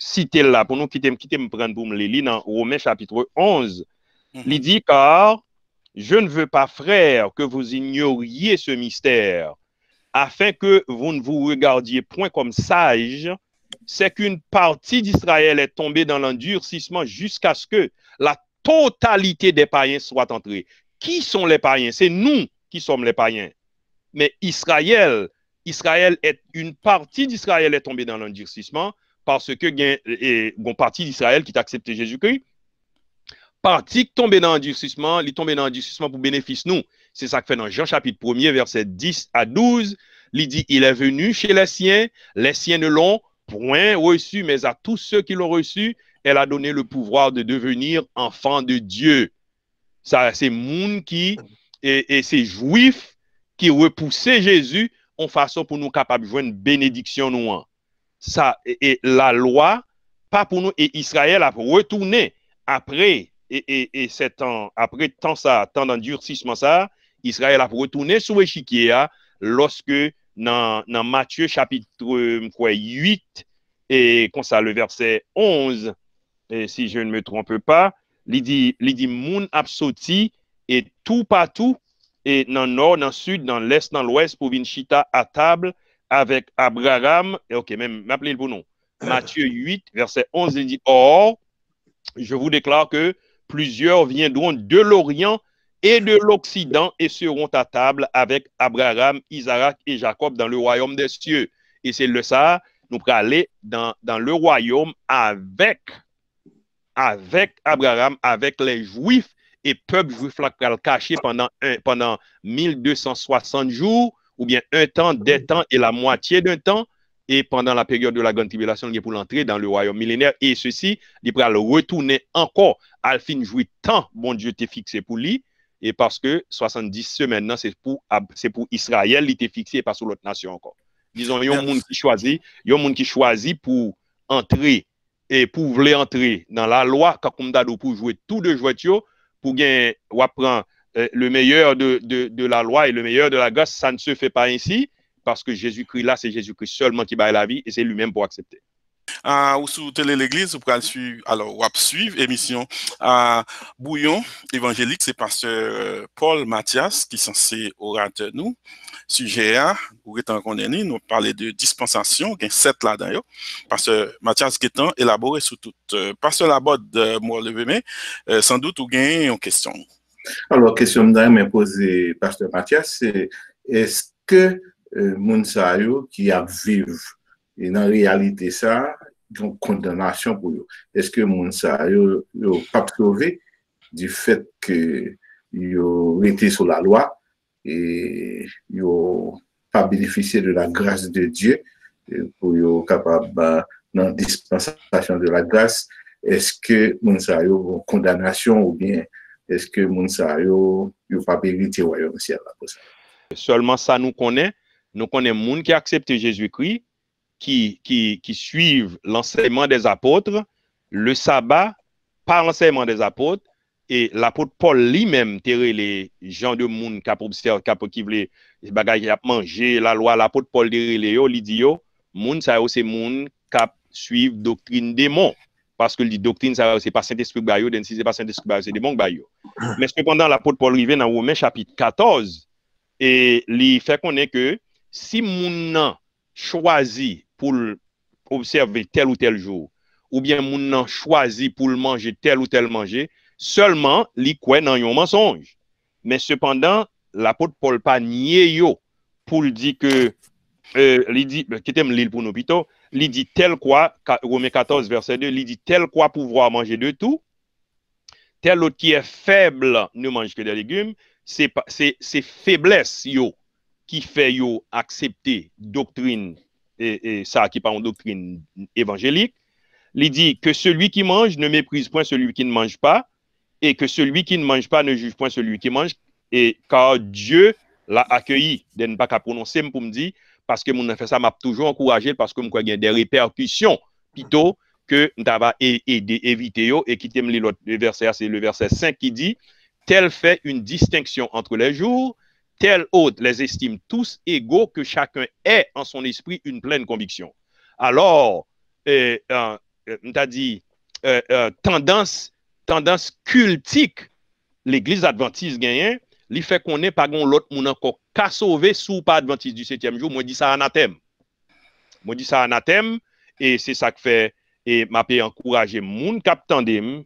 site l la, pou nou kite m pran pou m li li nan Romè chapitre 11, mm-hmm. li di kar, je ne vè pa frèr ke vou zignorye se mistèr, afen ke voun vou regardye point kom sajj, c'est qu'une partie d'Israël est tombée dans l'endurcissement jusqu'à ce que la totalité des païens soit entrée. Qui sont les païens C'est nous qui sommes les païens. Mais Israël, Israël est une partie d'Israël est tombée dans l'endurcissement parce que bon, partie d'Israël qui a accepté Jésus-Christ. Partie qui tombée dans l'endurcissement, il tombée dans l'endurcissement pour bénéfice nous. C'est ça que fait dans Jean chapitre 1 verset 10 à 12. Il dit il est venu chez les siens, les siens ne l'ont point reçu, mais à tous ceux qui l'ont reçu, elle a donné le pouvoir de devenir enfant de Dieu. Ça, c'est Moun qui, et, ces juifs qui repoussaient Jésus en façon pour nous capables de jouer une bénédiction nous. Hein. Ça, et, la loi, pas pour nous, et Israël a retourné après, et, et, cet après tant ça, tant d'endurcissement ça, Israël a retourné sous l'échiquier hein, lorsque nan Matye chapitre euh, mkwe 8 e konsa le verse 11 e si je ne me trompe pa li di moun apsoti e tou patou e nan nor, nan sud, nan les, nan lwes pou vin chita a table avek Abraham e ok, men m'aple le pou bon nou Matye 8, verse 11, li di Or, je vous déclare que plusieurs viendront de l'Orient et de l'Occident et seront à table avec Abraham, Isaac et Jacob dans le royaume des cieux. Et c'est le ça, nous pourrons aller dans, le royaume avec, avec Abraham, avec les Juifs et peuple juif là le cacher pendant, pendant 1260 jours ou bien un temps, des temps et la moitié d'un temps. Et pendant la période de la grande tribulation, il est pour l'entrée dans le royaume millénaire. Et ceci, il pourra le retourner encore. Alphine jouit tant, bon Dieu, t'es fixé pour lui et parce que 70 semaines, maintenant, c'est pour, pour, Israël, il était fixé pas sur l'autre nation encore. Disons, il y a un monde qui choisit, y a qui pour entrer et pour vouloir entrer dans la loi, pour jouer tous de jouets, pour gagner, ou apprendre euh, le meilleur de, de, la loi et le meilleur de la grâce, ça ne se fait pas ainsi, parce que Jésus-Christ là, c'est Jésus-Christ seulement qui bat la vie, et c'est lui-même pour accepter. Ah, ou sou télé l'Église, ou pouvez suivre, alors, suivre émission à ah, Bouillon évangélique, c'est pasteur euh, Paul Mathias, qui censé se nous. nous sujet a, ou étant condamné, nous parler de dispensation il y sept sept là-dedans. pasteur Mathias qui élaboré élaboré tout. la euh, pasteur Labod, euh, moi le mais sans doute ou avez une question. Alors, question je me pose pasteur Mathias, c'est est-ce que yo qui a vécu E nan realite sa, yon kondonasyon pou yon. Eske moun sa, yon pa prouve di fet ke yon rete sou la lwa e yon pa benefise de la grase de Diyo pou yon kapab nan dispensasyon de la grase. Eske moun sa, yon kondonasyon ou bien eske moun sa, yon pa benefise de la grase de Diyo. Seleman sa nou konen, nou konen moun ki aksepte Jezoui Kriy ki suiv l'enseyman des apotre, le sabba, pa l'enseyman des apotre, e l'apotre Paul li menm tere le jan de moun kap observ, kap ki vle bagay ki ap manje la lwa, l'apotre Paul dire le yo, li di yo, moun sa yo se moun kap suiv doktrine de moun, paske li di doktrine sa yo se pa saint-esprit bayo, den si se pa saint-esprit bayo, se de moun bayo. Mè se kon dan l'apotre Paul rive nan woumen chapit 14, e li fe konen ke, si moun nan choazi pou l'observe tel ou tel jour, oubyen moun nan chwazi pou l'manje tel ou tel manje, seulement li kwen nan yon mensonge. Men sepandan, la pot pol pa nye yo, pou l di ke, euh, li di, ketem li l pou nou pito, li di tel kwa, Romé 14, verset 2, li di tel kwa pou vwa manje de tout, tel lot ki e feble ne manje ke de legume, se febles yo, ki fe yo aksepte doktrine, E, e sa ki pandou krin evanjelik, li di, ke celui ki manj ne mepriz poin celui ki ne manj pa, e ke celui ki ne manj pa ne juj poin celui ki manj, e ka Diyo la akyeyi, den pa ka prononsem pou mdi, paske moun an fesa m ap toujou an kouraje, paske m kwa gen de reperkusyon, pito ke n ta va evite yo, e kitem li lòt, le versè 5 ki di, tel fè un disteksyon antre le jour, tel od les estime tous ego ke chakon e an son espri un plen konviksyon. Alors, tendans kultik l'Eglise Adventiste genyen, li fe konen pagon lot moun ankon ka sove sou pa Adventiste du 7e joun, mwen di sa anatem. Mwen di sa anatem, e se sa kfe, e mapi ankoraje moun kap tendem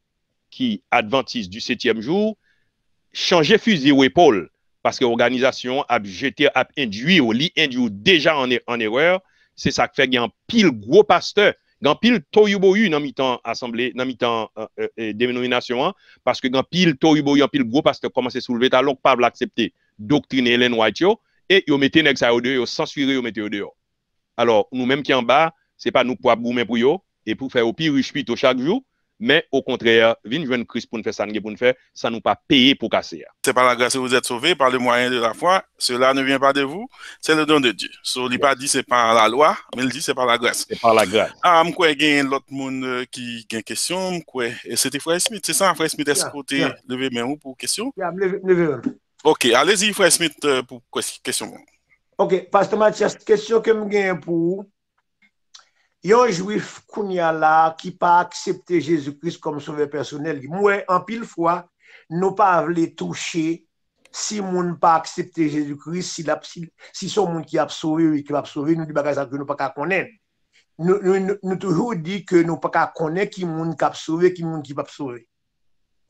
ki Adventiste du 7e joun, chanje fuzi wepol Paske organizasyon ap jete, ap indui ou li indui ou deja an eror, se sak fe gyan pil gro paste, gyan pil to yu bo yu nan mi tan asemble, nan mi tan euh, euh, euh, demenominasyon an, paske gyan pil to yu bo yu, nan pil gro paste, koman se souleve ta lok pav laksepte doktrine Ellen White yo, e yo meten ek sa yo deyo, yo sansuri yo meten yo deyo. Alors, nou menm ki an ba, se pa nou kwa pou menm pou yo, e pou fe yo pi rishpit yo chak jou, Men, ou kontreya, vinjwen kris pou n'fe san nge pou n'fe, san nou pa peye pou kase ya. Se par la grace ou vous ete sauve, par le moyen de la foi, cela ne vient pas de vous, c'est le don de Dieu. So, li pa di se par la loi, men li di se par la grace. Se par la grace. Ah, mkwe gen l'ot moun euh, ki gen kesyon, mkwe, esete Fray Smith, se san Fray Smith eskote leve men ou pou kesyon? Ya, leve men. Ok, alezi Fray Smith euh, pou kesyon. Ok, pasto Matias, kesyon ke m gen pou ou? yon juif kounya la qui pas accepté Jésus-Christ comme sauveur personnel, moi en pile fois, nous pas voulu toucher si moun pas accepté Jésus-Christ, si, si, si son moun qui a sauvé, qui va sauver, nous dit bagage que nous pas ka connaître. Nous, nous, nous, toujours dit que nous pas ka connaître qui moun qui a sauvé, qui moun qui va sauver.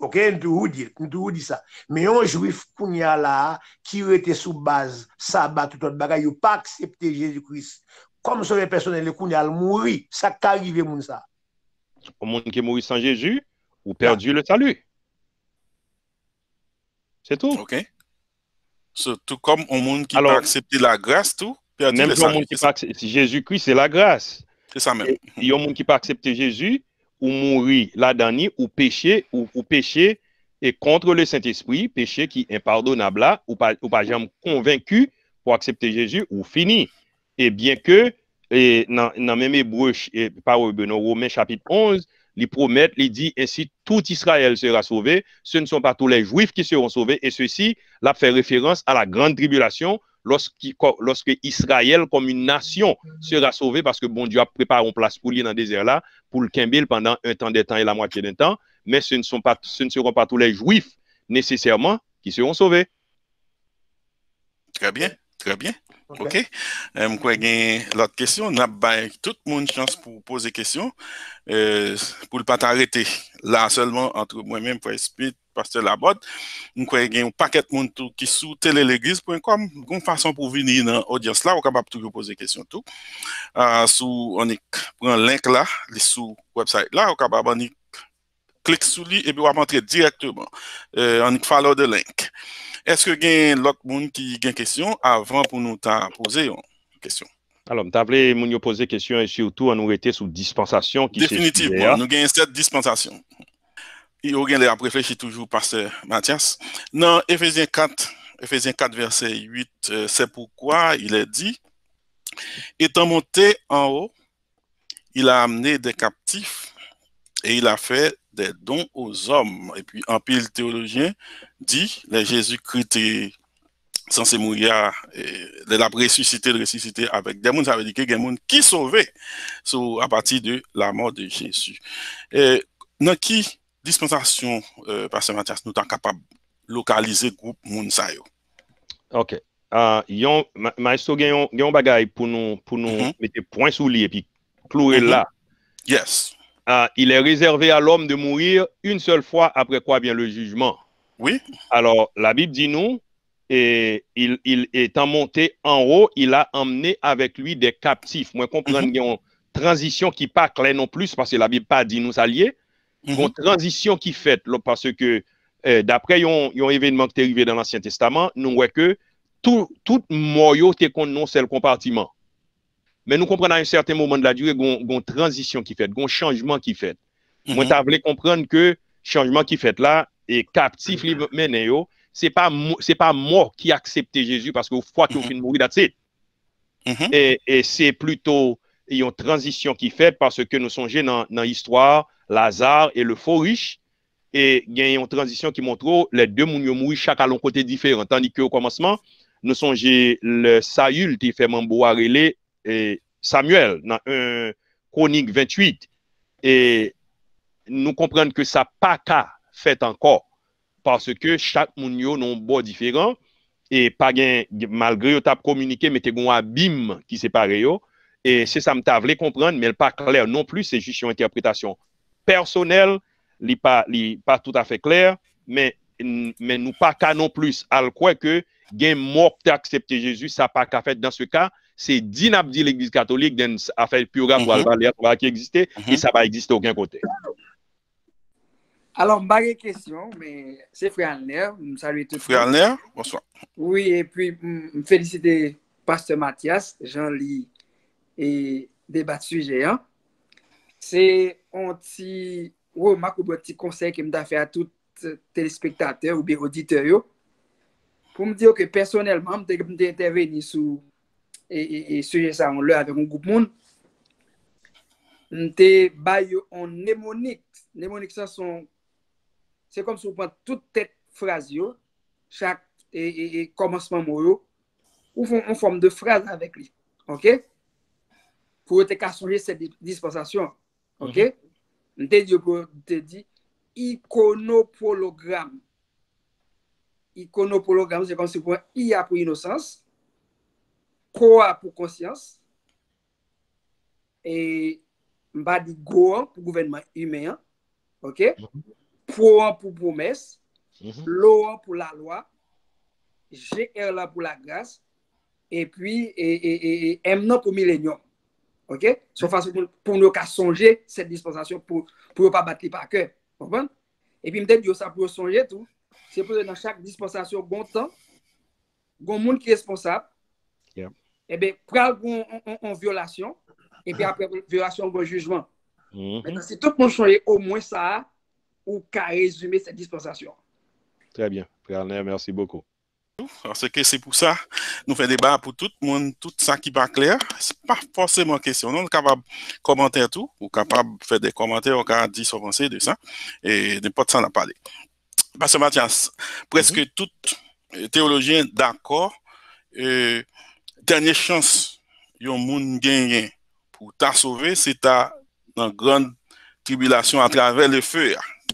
OK, nous toujours dit, nous toujours dit ça. Mais un juif kounya là qui était sous base sabbat tout autre bagage, il pas accepté Jésus-Christ comme sur personnel, personnes a mouru. Ça qui arrive, ça. Au monde qui mouru sans Jésus, ou perdu le salut. C'est tout. OK. So, tout comme au monde qui Alors, pas accepté la grâce, tout, perdu même le salut. Monde qui pas Jésus-Christ, c'est la grâce. C'est ça même. Il y a un monde qui pas accepté Jésus, ou mourir la dernière, ou péché, ou, péché et contre le Saint-Esprit, péché qui est impardonnable là, ou pas, ou pas jamais convaincu pour accepter Jésus, ou fini. Et eh bien que, dans eh, même Hébreu, eh, par Romains chapitre 11, il promet, il dit, ainsi tout Israël sera sauvé, ce ne sont pas tous les Juifs qui seront sauvés, et ceci, fait référence à la grande tribulation, lorsque, lorsque Israël, comme une nation, sera sauvée, parce que bon Dieu a préparé une place pour lui dans le désert là, pour le Kimbil pendant un temps des temps et la moitié d'un temps, mais ce ne, sont pas, ce ne seront pas tous les Juifs, nécessairement, qui seront sauvés. Très bien, très bien. Ok, euh, mwen kwen gen lòt kèsyon, nabay tout moun chans pou pose kèsyon, euh, pou l'pat arrete. La, selman, antre mwen menm pou espit, pastè la bod, mwen kwen gen ou paket moun tou ki sou telelegriz.com, mwen kon fason pou vini nan odyans la, wakabab tou pou pose kèsyon tou. Euh, sou, anik, pran lenk la, li sou website la, wakabab anik, klik sou li, e bi wap antre direktèman. Anik falo de lenk. Eske gen lòk moun ki gen kèsyon avan pou nou ta pose yon kèsyon? Alon, ta vle moun yo pose kèsyon e syoutou an nou rete sou dispensasyon ki se fide. Definitif, nou gen yon sèd dispensasyon. Yon gen lè apreflèche toujou passe Matias. Nan, Efesien 4, Efesien 4, verset 8, euh, se poukwa ilè di, Etan montè an wò, ilè amnè de kaptif, e ilè fè, de don ou zom e pi anpil teologyen di le Jezu krite san se mouya de la presusite, de resusite avèk demoun sa vedike gen moun ki sove sou apati de la mò de Jezu e nan ki dispensasyon euh, nou tan kapab lokalize group moun sayo ok, ah, yon ma eso gen yon bagay pou nou mm-hmm. mette poin sou li e pi klou e la yes Ah, il est réservé à l'homme de mourir une seule fois, après quoi vient le jugement. Oui. Alors, la Bible dit nous, et il, est étant monté en haut, il a emmené avec lui des captifs. Moi, comprendre mhm. y a une transition qui pas claire non plus, parce que la Bible pas dit nous alliés. Mhm. Une transition qui faite, parce que euh, d'après un événement qui est arrivé dans l'Ancien Testament, nous voyons que tout, tout qu'on te c'est seul compartiment. men nou kompren nan yon certain mouman de la dure, goun tranjisyon ki fet, goun chanjman ki fet. Mwen ta vle kompren ke chanjman ki fet la, e kaptif li menen yo, se pa mou, se pa mou ki aksepte Jezu, paske ou fwa ki ou fin mouri datse. E se pluto, yon tranjisyon ki fet, paske nou sonje nan istwar, la zar e le fo riche, e gen yon tranjisyon ki montre ou, le de moun yo moui chak alon kote diferent, tandi ke ou komanseman, nou sonje le sa yul ti fèman boarele, E Samuel nan konik 28 e nou komprende ke sa pa ka fèt ankor parce ke chak moun yo nou bo diferan e pa gen malgre yo tap komunike me te goun abim ki se pare yo e se sa mta vle komprende me l pa kler non plus se jishyon interpretasyon personel li pa tout a fè kler men nou pa ka non plus al kwen ke gen mok te aksepte Jezus sa pa ka fèt dans se ka se din ap di l'Eglise Katolik den afer pyuram ou mhm. albaleat wak ki egzite mhm. e sa pa egzite ouken kote. Alors, bagè kèsyon, se frè Alner, m m'm saluye tout frè. Frè Alner, bonsoir. Oui, et puis, m'm, m m'm fèlicite Pasteur Mathias, Jean-Li et débat de sujet. Se, on ti, ou makou bote ti konsey ke m da fè a tout telespektateur ou bi auditeur yo. Pou m diyo ke personelman m de interveni sou E, e, e suje sa an lè avè moun goup moun, nte bay yo an nemonik, nemonik sa son, se kon sou pwant toutet fraz yo, chak, e, e komansman mou yo, ou fwant an fwant de fraz avèk li, ok, pou te kastouje se dispensation, ok, mhm. nte diyo pou te di, ikonopologram, ikonopologram, se kon sou pwant, i apou inosans, kwa pou konsyans, e mba di goan pou gouvenman yumeyan, pouan pou poumes, mhm. loan pou la lwa, jeker la pou la glas, e mnen pou millenyon. Sou fasyon pou nou ka sonje set disponsasyon pou yo pa batli pa kè. E pi mden yo sa pou yo sonje tou, se pou yo nan chak disponsasyon bon gontan, goun moun ki responsab, yon. eh bien, pral vous en violation et puis après violation bon jugement. Mhm. maintenant c'est tout le monde au moins ça, ou qu'à résumer cette dispensation. Très bien. merci beaucoup. Parce que c'est pour ça nous faisons débat pour tout le monde, tout ça qui va clair. Ce n'est pas forcément question. Nous sommes capables de commenter tout, ou capable de faire des commentaires, ou capables de de ça, et de ça n'a pas parlé. Parce que Mathias, presque les mhm. tout théologien d'accord, et euh, Danye chans yon moun genyen pou ta sove, se ta nan gran tribilasyon a travel le fe.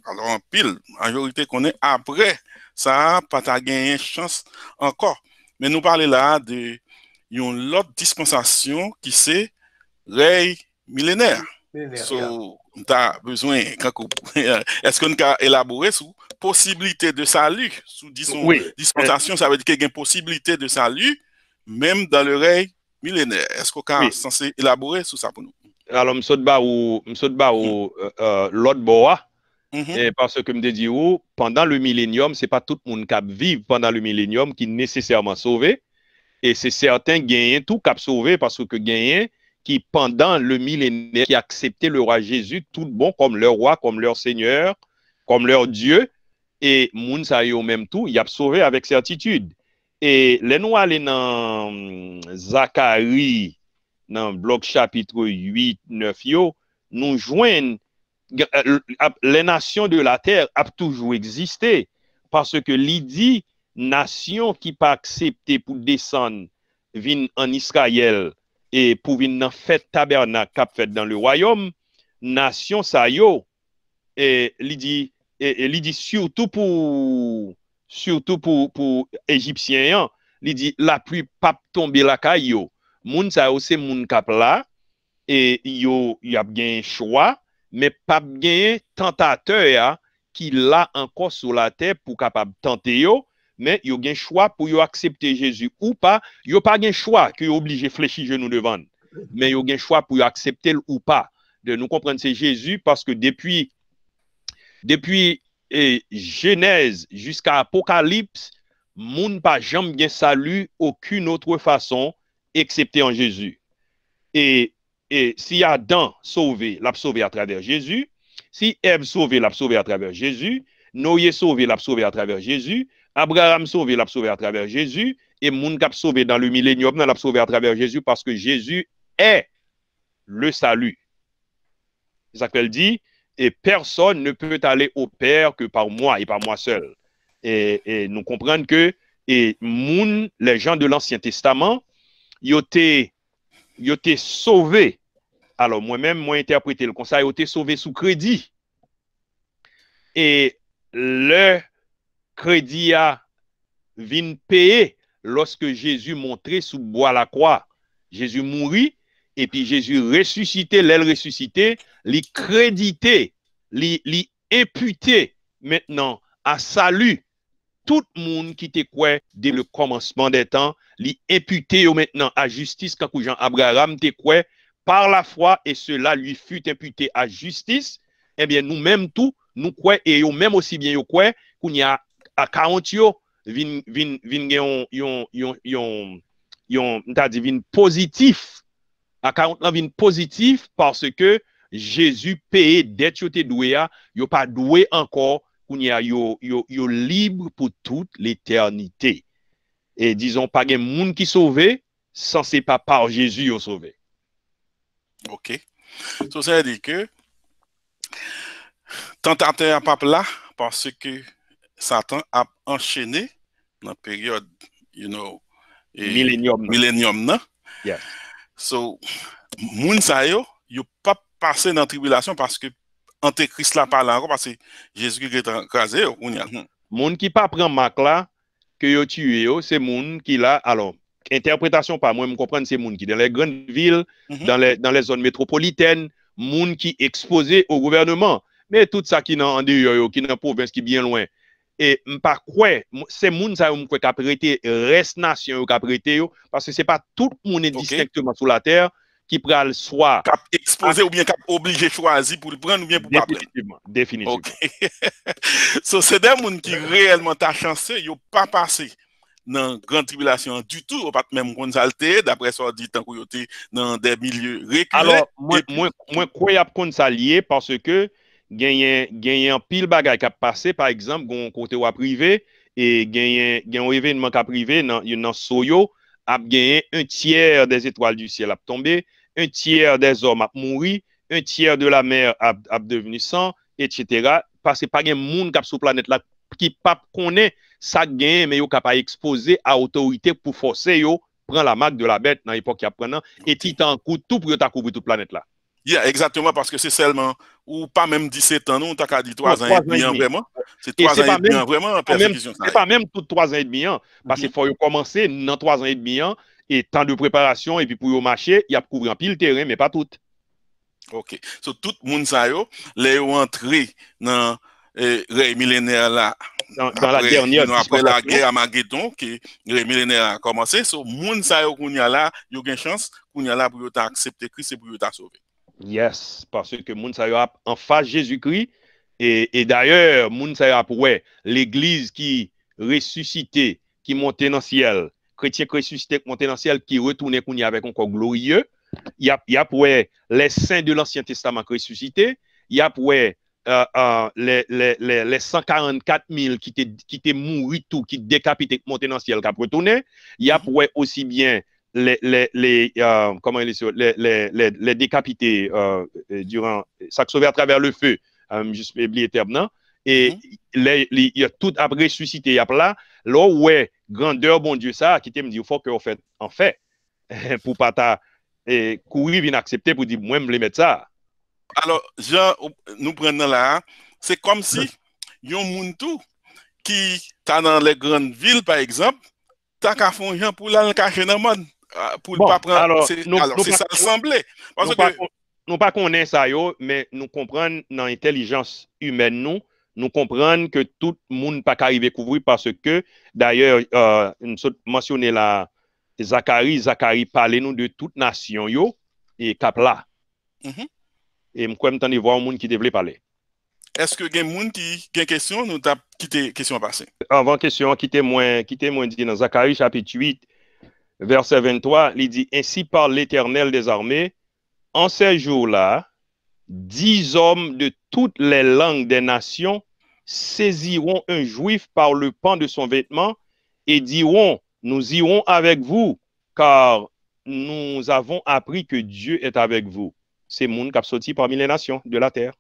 Alors an pil, majorite konen apre, sa pa ta genyen chans ankor. Men nou pale la de yon lot dispensasyon ki se rey milenèr. So, ta bezwen, kakou, eske nou ka elabore sou posibilite de salu. Sou dison dispensasyon, sa ve dike gen posibilite de salu. Mèm dan l'orey milenè, esko ka sanse elabore sou sa pou nou? Alon msot ba ou euh, euh, lot bo mm-hmm. a, e parce ke mde di ou, pandan le milenèm, se pa tout moun kap vive pandan le milenèm, ki nesesèrman sove, e se certain genyen tou kap sove, parce ke genyen ki pandan le milenèm, ki aksepte lora Jezu tout bon, kom lè roi, kom lèr seigneur, kom lèr dieu, e moun sa yo mèm tou, y ap sove avèk sertitude. Et lè nou alè nan mm, Zakari, nan blok chapitre 8-9 yo, nou jwen, euh, lè nasyon de la terre ap toujou egziste, parce ke li di, nasyon ki pa aksepte pou desen vin an Israel, et pou vin nan fèt tabernak ap fèt dan le royom, nasyon sa yo, et li di, et e li di sou tou pou... Surtout pou Ejipsyen yon, li di, la pou pap tombe la ka yo, moun sa ose moun kap la, e yo yon ap gen yon chwa, me pap gen yon tentateur ya, ki la anko sou la te pou kap ap tante yo, me yo gen chwa pou yo aksepte Jezu ou pa, yo pa gen chwa ki yo oblije flechi je nou devan, me yo gen chwa pou yo aksepte ou pa, de nou komprense Jezu, paske depi, depi, et Genèse jusqu'à Apocalypse, moun pas jamais bien aucune autre façon excepté en Jésus. Et, si Adam sauvé, l'a sauvé à travers Jésus, si Ève sauvé, l'a sauvé à travers Jésus, Noé sauvé, l'a sauvé à travers Jésus, Abraham sauvé, l'a sauvé à travers Jésus, et moun cap sauvé dans le millénium, l'a sauvé à travers Jésus parce que Jésus est le salut. C'est ça qu'elle dit, et personne ne peut aller au Père que par moi et par moi seul. Et, nous comprenons que et les gens de l'Ancien Testament, ils ont été sauvés. Alors moi-même, moi interprété le conseil, ils ont été sauvés sous crédit. Et le crédit a vint payer lorsque Jésus montrait sous bois la croix. Jésus mourit epi Jezu resusite, lèl resusite, li kredite, li epute mètnen a salu tout moun ki te kwe de le komanseman de tan, li epute yo mètnen a justice kakou Jean Abraham te kwe par la fwa, e cela li fute epute a justice, eh nou mèm tou, nou kwe, yo mèm osi bien yo kwe, akant yo, vin positif A ka yon lanvin pozitif parce ke Jezu peye det yo te dwe ya yo pa dwe ankor koun ya yo libre pou tout l'eternite. E dizon pa gen moun ki sove san se pa par Jezu yo sove. Ok. Sou se di ke tan ta te apap la parce ke satan ap encheni nan peryode millenium nan e So, moun sa yo, yo pa pase nan tribulasyon paske antekris la pala anko paske jesu ki gre tan kaze yo, moun ya. Hmm. Moun ki pa pren mak la, ki yo tue yo, se moun ki la, alo, interpretasyon pa, mwen mwen kompren se moun ki, den le gwen vil, mhm. den le zon metropoliten, moun ki expose yo governman, men tout sa ki nan ande yo yo, ki nan provins ki byen louen. E m pa kwe, se moun sa yo m kwe kap rete resnasyon yo kap rete yo, pase se pa tout moun e distektyman sou la ter ki pral swa... Kap expose ou bien kap oblige chwazi pou li pran ou bien pou pa ple. Definitivman. Definitivman. Ok. So se de moun ki reyelman ta chanse yo pa pase nan gran tribilasyon du tou, wapak men m kon salte, dapre so di tan kou yo te nan de milye rekle. Mwen kwe ap kon salye parce ke, genyen pil bagay kap pase, par ekzamp, goun kote wap rive, e genyen revènman kap rive, yon nan soyo, ap genyen un tiyer de etwal du siel ap tombe, un tiyer de zom ap mouri, un tiyer de la mer ap deveni san, et cetera, pase par geny moun kap sou planet la, ki pap konen, sa genyen, me yo kap a ekspose a otorite pou force yo pren la mag de la bet nan epok ki ap prenen, eti tan koutou pou yo takoubi tout planet la. Ya, exactement, parce que c'est seulement, ou pas même 17 ans, nous on t'a qu'a dit 3 ans et demi ans, vraiment, c'est 3 ans et demi ans, vraiment, persécution ça. C'est pas même tout 3 ans et demi ans, parce qu'il mm-hmm. faut y commencer, dans 3 ans et demi ans, et temps de préparation, et puis pour y marcher, y apkouvrir en pile terrain, mais pas tout. Ok, so tout moun sayo, lè y ou entri nan rey millénaire la, nan non, apre la guerre à Maguedon, ki rey millénaire a commencé, so moun sayo koun y a la, y ou gen chans, koun y a la pou y ou ta aksepte Christ, pou y ou ta sove. Yes, parce que moun sa yo ap en face Jésus-Christ, et d'ailleurs moun sa yo ap, wè, l'église ki resusitè, ki montè nan ciel, kretien kresusitè ki montè nan ciel, ki retounè kounè avèk anko glorieux, yap wè lè sè de l'Ancien Testament kresusitè, yap wè lè 144.000 ki te mou, ki te dekapitè, ki montè nan ciel, yap wè osi bien le dekapite euh, saksove non? mm-hmm. a traver le fe e bli etab nan e tout ap resusite ap la, lo we grandeur bon dieu sa, ki te m di ou fok an fe, pou pa ta kouwi vin aksepte pou di mwen m li met sa alo, jan nou pren nan la se kom si mm-hmm. yon moun tou ki ta nan le grande vil pa ekzamp ta ka fon jan pou lan kache nan man nou pa konen sa yo men nou kompren nan intelijans imen nou, nou kompren ke tout moun pa kari vekouvri parce ke d'ayor euh, monsyonne la Zakari, Zakari pale nou de tout nasyon yo e kapla e mkwen mtande vwa moun ki te vle pale eske gen moun ki gen kesyon nou ta ki te kesyon a pase avan kesyon ki te mwen di nan Zakari chapit 8 verset 23, il dit, Ainsi parle l'Éternel des armées, en ces jours-là, dix hommes de toutes les langues des nations saisiront un juif par le pan de son vêtement et diront, nous irons avec vous, car nous avons appris que Dieu est avec vous. C'est monde qui parmi les nations de la terre.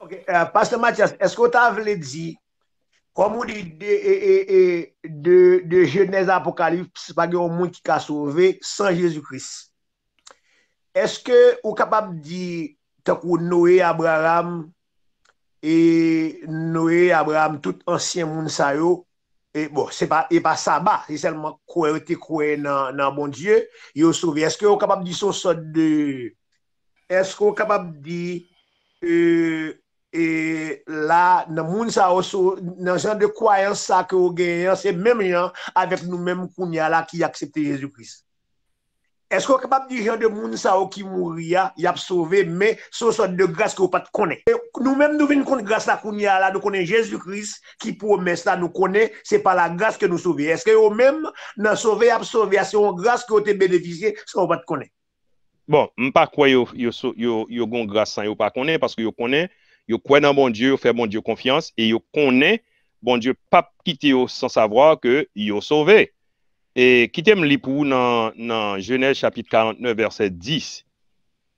Ok, euh, Pasteur Mathias, est-ce que tu dit comme on dit de, de, Genèse Apocalypse, pas de monde qui a sauvé sans Jésus-Christ. Est-ce que vous êtes capable de dire, que Noé, Abraham, et Noé, Abraham, tout ancien monde, et bon, c'est pas, pas ça, c'est seulement quoi, quoi, dans, le bon Dieu, est sauvé. Est-ce que vous êtes capable de dire, est-ce qu'on est capable de dire, euh, E la nan moun sa ou sou, nan jan de kwayan sa ke ou genyan, se mem jan avek nou men koun ya la ki aksepte Jezoukris. Esko kepap di jan de moun sa ou ki moun ya, ya psove, me sou sou de grase ke ou pat kone. E nou men nou ven koun grase la koun ya la, nou kone Jezoukris ki pwome sa nou kone, se pa la grase ke nou sove. Eske yo men nan sove, ya psove, ase yon grase ke ou te benefise, se pa ou pat kone. Bon, m pa kwe yo gon grase san yo pat kone, paske yo kone. Yo croient dans mon Dieu, yo fait mon Dieu confiance et yo connaît bon Dieu pas quitter sans savoir que yo sauvé. Et quittez me pour dans Genèse chapitre 49 verset 10.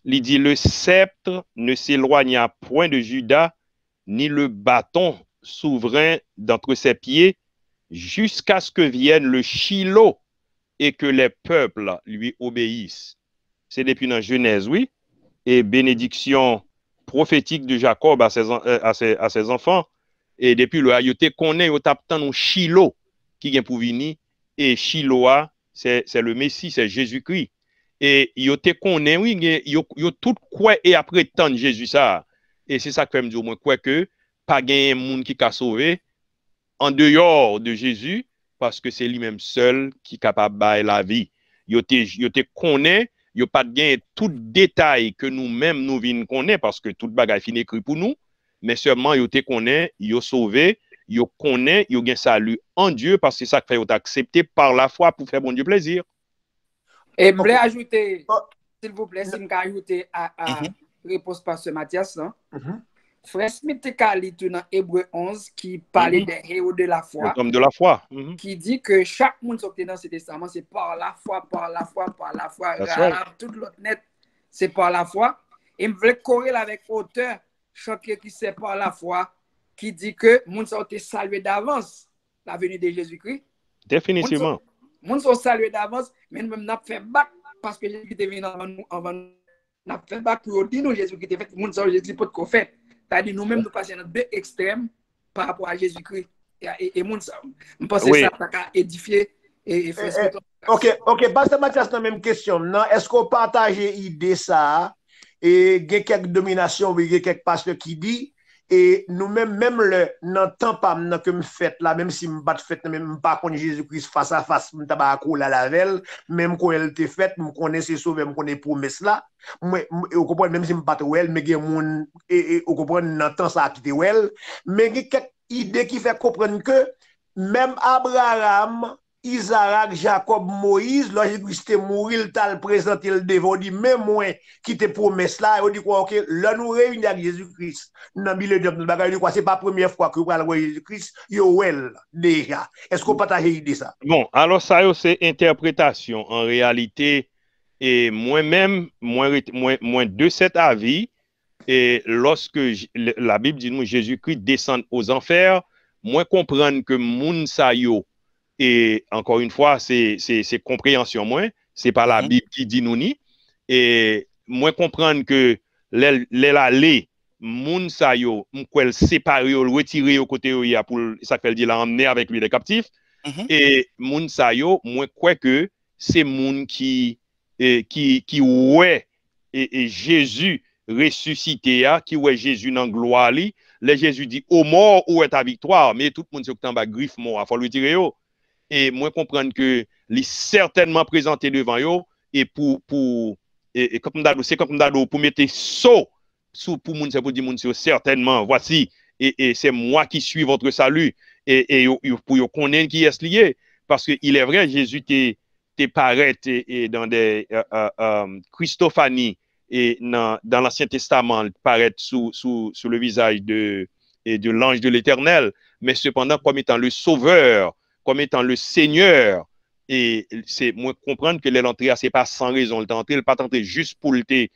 Il dit le sceptre ne s'éloigna point de Judas ni le bâton souverain d'entre ses pieds jusqu'à ce que vienne le Shiloh et que les peuples lui obéissent. C'est depuis dans Genèse, oui. Et bénédiction profetik de Jacob a sez anfan, e depi lwa, yo te konen yo tap tan nou Shilo ki gen pou vini, e Shilo a, se le Mesi, se Jezu Kri, e yo te konen yo tout kwe e apretan Jezu sa, e se sa kwen diyo mwen, kwe ke, pa genye moun ki ka sove, an deyor de Jezu, paske se li menm sel ki kapab bae la vi yo te konen yo pat gen tout detay ke nou men nou vin konen, paske tout bagay fin ekri pou nou, men seman yo te konen, yo sove, yo konen, yo gen salu an Diyo, paske sa kwa yo ta aksepte par la fwa pou fè bon Diyo plezir. E mple ajoute, oh, sil vople, si mka ajoute a mm-hmm. repos pa se Matias, nan, mwen, mm-hmm. Frère Smith te dans Hébreu 11 qui parlait mhm. des héros de la foi. de la foi. Mhm. Qui dit que chaque monde sorti dans ce testament, c'est par la foi, par la foi, par la foi. Rahab, tout l'autre net, c'est par la foi. Et je veux courir avec auteur, choqué qui c'est par la foi, qui dit que monde sorti salués d'avance la venue de Jésus-Christ. Définitivement. Monde sont salués d'avance, mais nous-mêmes, fait bac parce que Jésus est venu avant nous. Nous avons fait bac pour dire nous Jésus qui est fait. Monde sorti Jésus pour de fait. C'est-à-dire, nous-mêmes, nous passons dans deux extrêmes par rapport à Jésus-Christ et, et, monde. Je pense que ça a édifier et, fait eh, eh. Ok, ok. Pasteur Mathias, la même question. Est-ce qu'on partage l'idée ça et il y a quelques dominations, il y a quelques pasteurs qui disent Et nous même, même le, n'entends pas M'nant que m'fête là, même si m'battes fête M'pac contre Jésus Christ face à face M'tabacole à la velle, même quand elle t'est fête M'connais c'est sauvé, m'connais promesse là M'wè, m'wè, m'wè, m'wè M'nantant ça a kité wè M'wè, m'wè, m'wè M'kè kèk ide ki fè kòprenn ke Mèm Abraham Isaac, Jacob, Moïse, Lorsque Jésus-Christ est mort, il t'a présenté le devant, dit, même moi, qui te promesse là, il dit quoi, ok, là, nous réunis avec Jésus-Christ. Dans le de quoi, c'est pas la première fois que vous parlez Jésus-Christ, déjà. Est-ce qu'on partage l'idée ça? Bon, alors ça, c'est interprétation. En réalité, et moi-même, moi, de cet avis, et lorsque la Bible dit nous, Jésus-Christ descend aux enfers, moi comprendre que mon Et encore une fois, c'est compréhension moi. C'est pas la mhm. Bible qui dit nous ni. Et moi compren que l'elle a lé, moun sa yo, moun kwe l'separé ou l'wetiré ou kote ou ya pou l'esakveldi l'a emmené avèk l'ilè kaptif. Mhm. Et moun sa yo, moun kwe kwe kè se moun ki e, wè et e Jésus resusitè ya, ki wè Jésus nan gloali. Le Jésus di, o mor ou wè ta viktoar. Me tout moun se okten ba grif mor, a fol wetiré yo. et moi comprendre que les certainement présenté devant eux et pour pour et, comme c'est comme pour mettre saut sous pour moun pour dire certainement voici et, et c'est moi qui suis votre salut et, et pour yo connaître qui est lié parce que il est vrai Jésus t'est paraît et dans des euh, euh, euh, Christophanie et dans, dans l'Ancien Testament paraît sous, sous, sous le visage de et de l'ange de l'Éternel mais cependant comme étant le sauveur kom etan le sènyèr, mwen komprende ke lè l'antre, se pa san rezon lè l'antre, lè pa l'antre jous pou l'te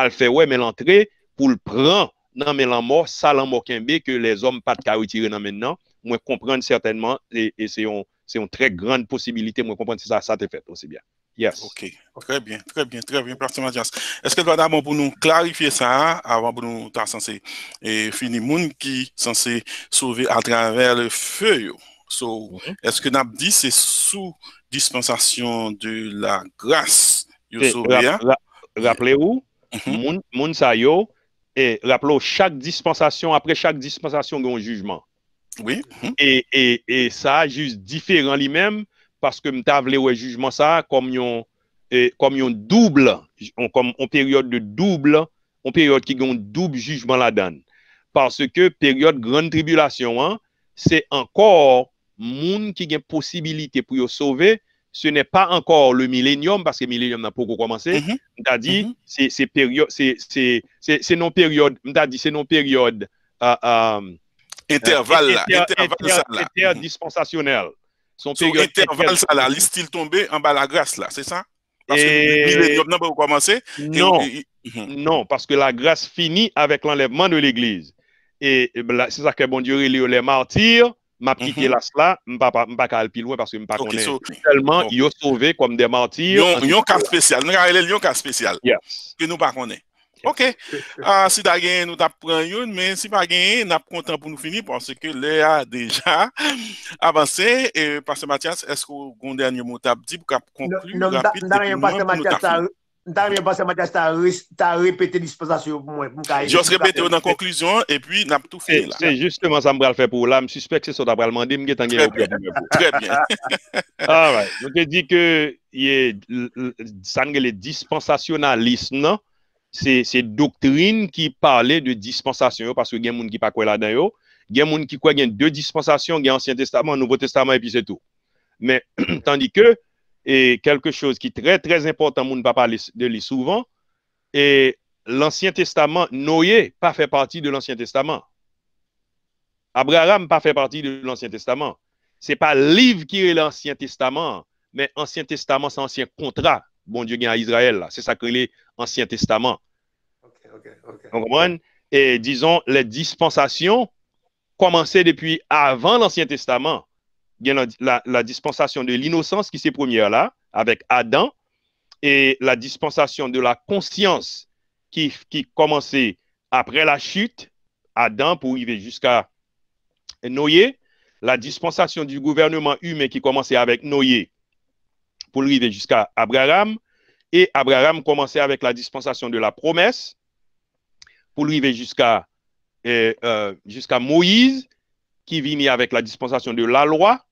alfewe, mè l'antre pou l'pran nan mè l'anmò, sa l'anmò kèmbe, ke lè zòm pat ka witi re nan mè nan, mwen komprende sètenman, se yon trè grande posibilite, mwen komprende se sa sa te fèt, mwen sebyan, yes. Ok, trè byen, trè byen, trè byen, prastima dias. Eske dwa daman pou nou klarifiye sa, avan pou nou ta sanse finimoun, ki sanse souve atra So, eske nap di se sou dispensasyon de la grase yosovia? Rappele ou, moun sa yo, rappele ou, chak dispensasyon, apre chak dispensasyon gen yon jujman. Oui. E sa, juz diferan li men, paske mta avle ou yon jujman sa, kom yon double, kom yon peryode de double, yon peryode ki gen double jujman la dan. Paske peryode grande tribulasyon, se ankor, moun ki gen posibilite pou yo sove, se ne pa ankor le millenium, baske millenium nan pou kou koumanse, mda di, se non periode, mda di, se non periode, Eterval euh, euh, la, Eter dispensationel. Son Eterval sa la, li stil tombe an ba la grase la, se sa? Baske millenium nan pou kou koumanse? Non, non, baske la grase fini avèk l'enlèbman de l'eglise. E se sa ke bon diyori li yo le martir, map kike la sla, m pa ka alpil wè paske m pa konen. Bon. Yon ka spesyal. Yon ka spesyal. Ok. Ah, si da genye nou tap pran yon, men si pa genye, nap kontan pou nou fini paske lè a deja avanse. Pase Matias, esko konde an yon motap di pou kap konpli ou rapit depi mwen pou nou tap fin? N tan mwen panse Matias ta repete dispensasyon yo pou mwen. Jons repete yo nan konklusyon, e pwi nan tout fin la. Se, justeman sa mwen bral fe pou. La msuspek se sa mwen bral mandi, mwen gen tan gen yo pou. Trè bien. A, wè. Jons gen di ke, san gen le dispensasyon nan lis nan, se doktrine ki pale de dispensasyon yo, paske gen moun ki pa kwe la den yo, gen moun ki kwe gen de dispensasyon, gen ansyen testaman, nouvo testaman, epi se tou. Men, tan di ke, et quelque chose qui est très, très important, on ne pas parler de lui souvent, et l'Ancien Testament, Noé, pas fait partie de l'Ancien Testament. Abraham, pas fait partie de l'Ancien Testament. C'est pas livre qui est l'Ancien Testament, mais l'Ancien Testament, c'est ancien contrat. Bon Dieu, à Israël, C'est ça que l'Ancien Testament. Ok ok et disons, les dispensations commençaient depuis avant l'Ancien Testament la, dispensation de l'innocence qui s'est première là, avec Adam, et la dispensation de la conscience qui commençait après la chute, Adam pour arriver jusqu'à Noé, la dispensation du gouvernement humain qui commençait avec Noé, pour arriver jusqu'à Abraham, et Abraham commençait avec la dispensation de la promesse, pour arriver jusqu'à euh, euh, Moïse, qui venait avec la dispensation de la loi,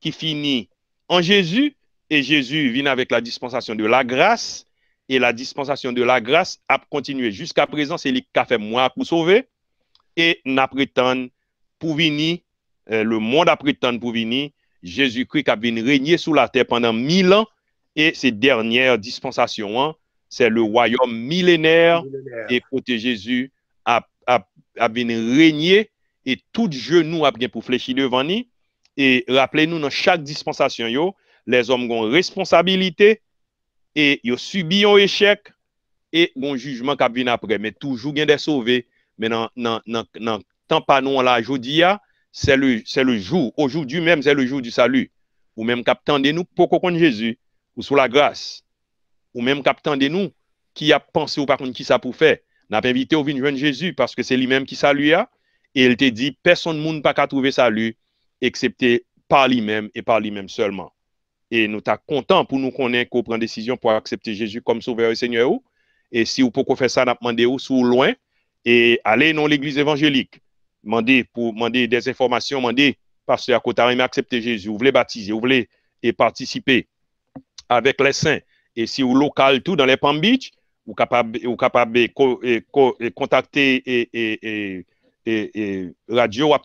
qui finit en Jésus, et Jésus vient avec la dispensation de la grâce, et la dispensation de la grâce a continué jusqu'à présent, c'est lui qui a fait moi pour sauver, et n'a prétendu pour venir, euh, le monde a prétendu pour venir, Jésus-Christ a venu régner sous la terre pendant mille ans, et ces dernières dispensations, hein, c'est le royaume millénaire, et côté Jésus a, a, venu régner, et tout genou a bien pour fléchir devant lui, E rappele nou nan chak dispensasyon yo, le zom gon responsabilite, e yo subi yon echek, e gon jujman kap vin apre. Me toujou gen de sove, men nan tan panon la jodi ya, se le jou, oujou diw men, se le jou di salu. Ou men kap tende nou pou koko kon jesu, ou sou la gras. Ou men kap tende nou, ki ap pense ou pa kon ki sa pou fe. Na pe invite ou vin jwen jesu, paske se li men ki salu ya, e el te di, person moun pa ka touve salu, excepté par lui-même et par lui-même seulement. Et nous sommes ta pour nous nous konen prendre décision pour accepter Jésus comme Sauveur et Seigneur ou, Et si vous pouvez faire ça, nous nap mande ou sous loin, et allez non l'église évangélique. Demandez pour demander des informations, demandez parce vous vous accepter Jésus vous voulez baptiser vous voulez et participer avec les saints, Et si vous local tout dans les Palm Beach, ou capable ou et radio wap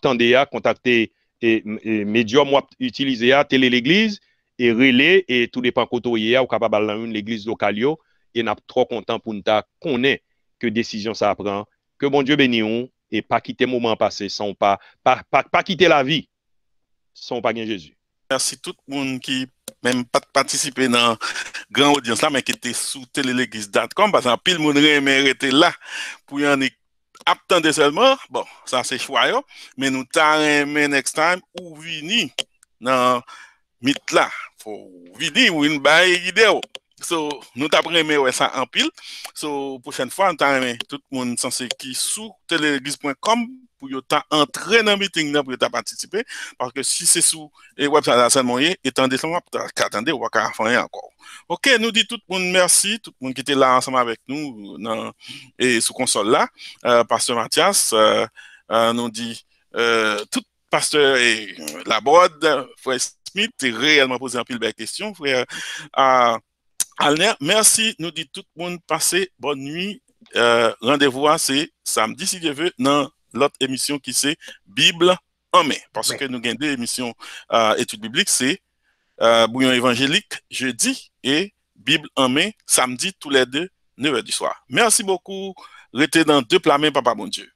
contacter E, e medyo mwap itilize a, tele l'eglize, e rele, e tou depan koto ye a, ou kapabal nan yon l'eglize lokal yo, e nap tro kontan pou nta konen ke desijyon sa apren, ke bon Diyo beni yon, e pa kite mouman pase, son pa, pa kite la vi, son pa gen Jezu. Merci tout moun ki men patisipe nan gran odyons la, men ki te sou tele l'eglize.com, basan pil moun remer ete la pou yon ek. Aptande selman, bon, sa se chwayo, men nou ta reme next time ou vini nan mitla. Fou, vini ou in baye gideo. So, nou ta preme wè sa anpil. So, pochène fwa, nou ta reme tout moun sanse ki sou, teleregis.com pou yo ta entren nan miting nan pou yo ta patisipe. Parke si se sou e web sa la san mounye, etan desan wap ta katande wak a fanyen akou. Ok, nou di tout moun mersi, tout moun ki te la ansama vek nou nan e sou konsol la. Euh, pastor Mathias euh, euh, nou di tout pastor e la bod, Fray Smith te reyelman pose an pil be kestyon. Fray Alner, mersi nou di tout moun pase bonn nwi, randevou ase samdi si je ve nan l'autre émission qui c'est Bible en main. Parce que nous avons deux émissions euh, études bibliques, c'est euh, Bouillon évangélique jeudi et Bible en main samedi, tous les deux, 9h du soir. Merci beaucoup. Restez dans deux plats, papa, bon Dieu.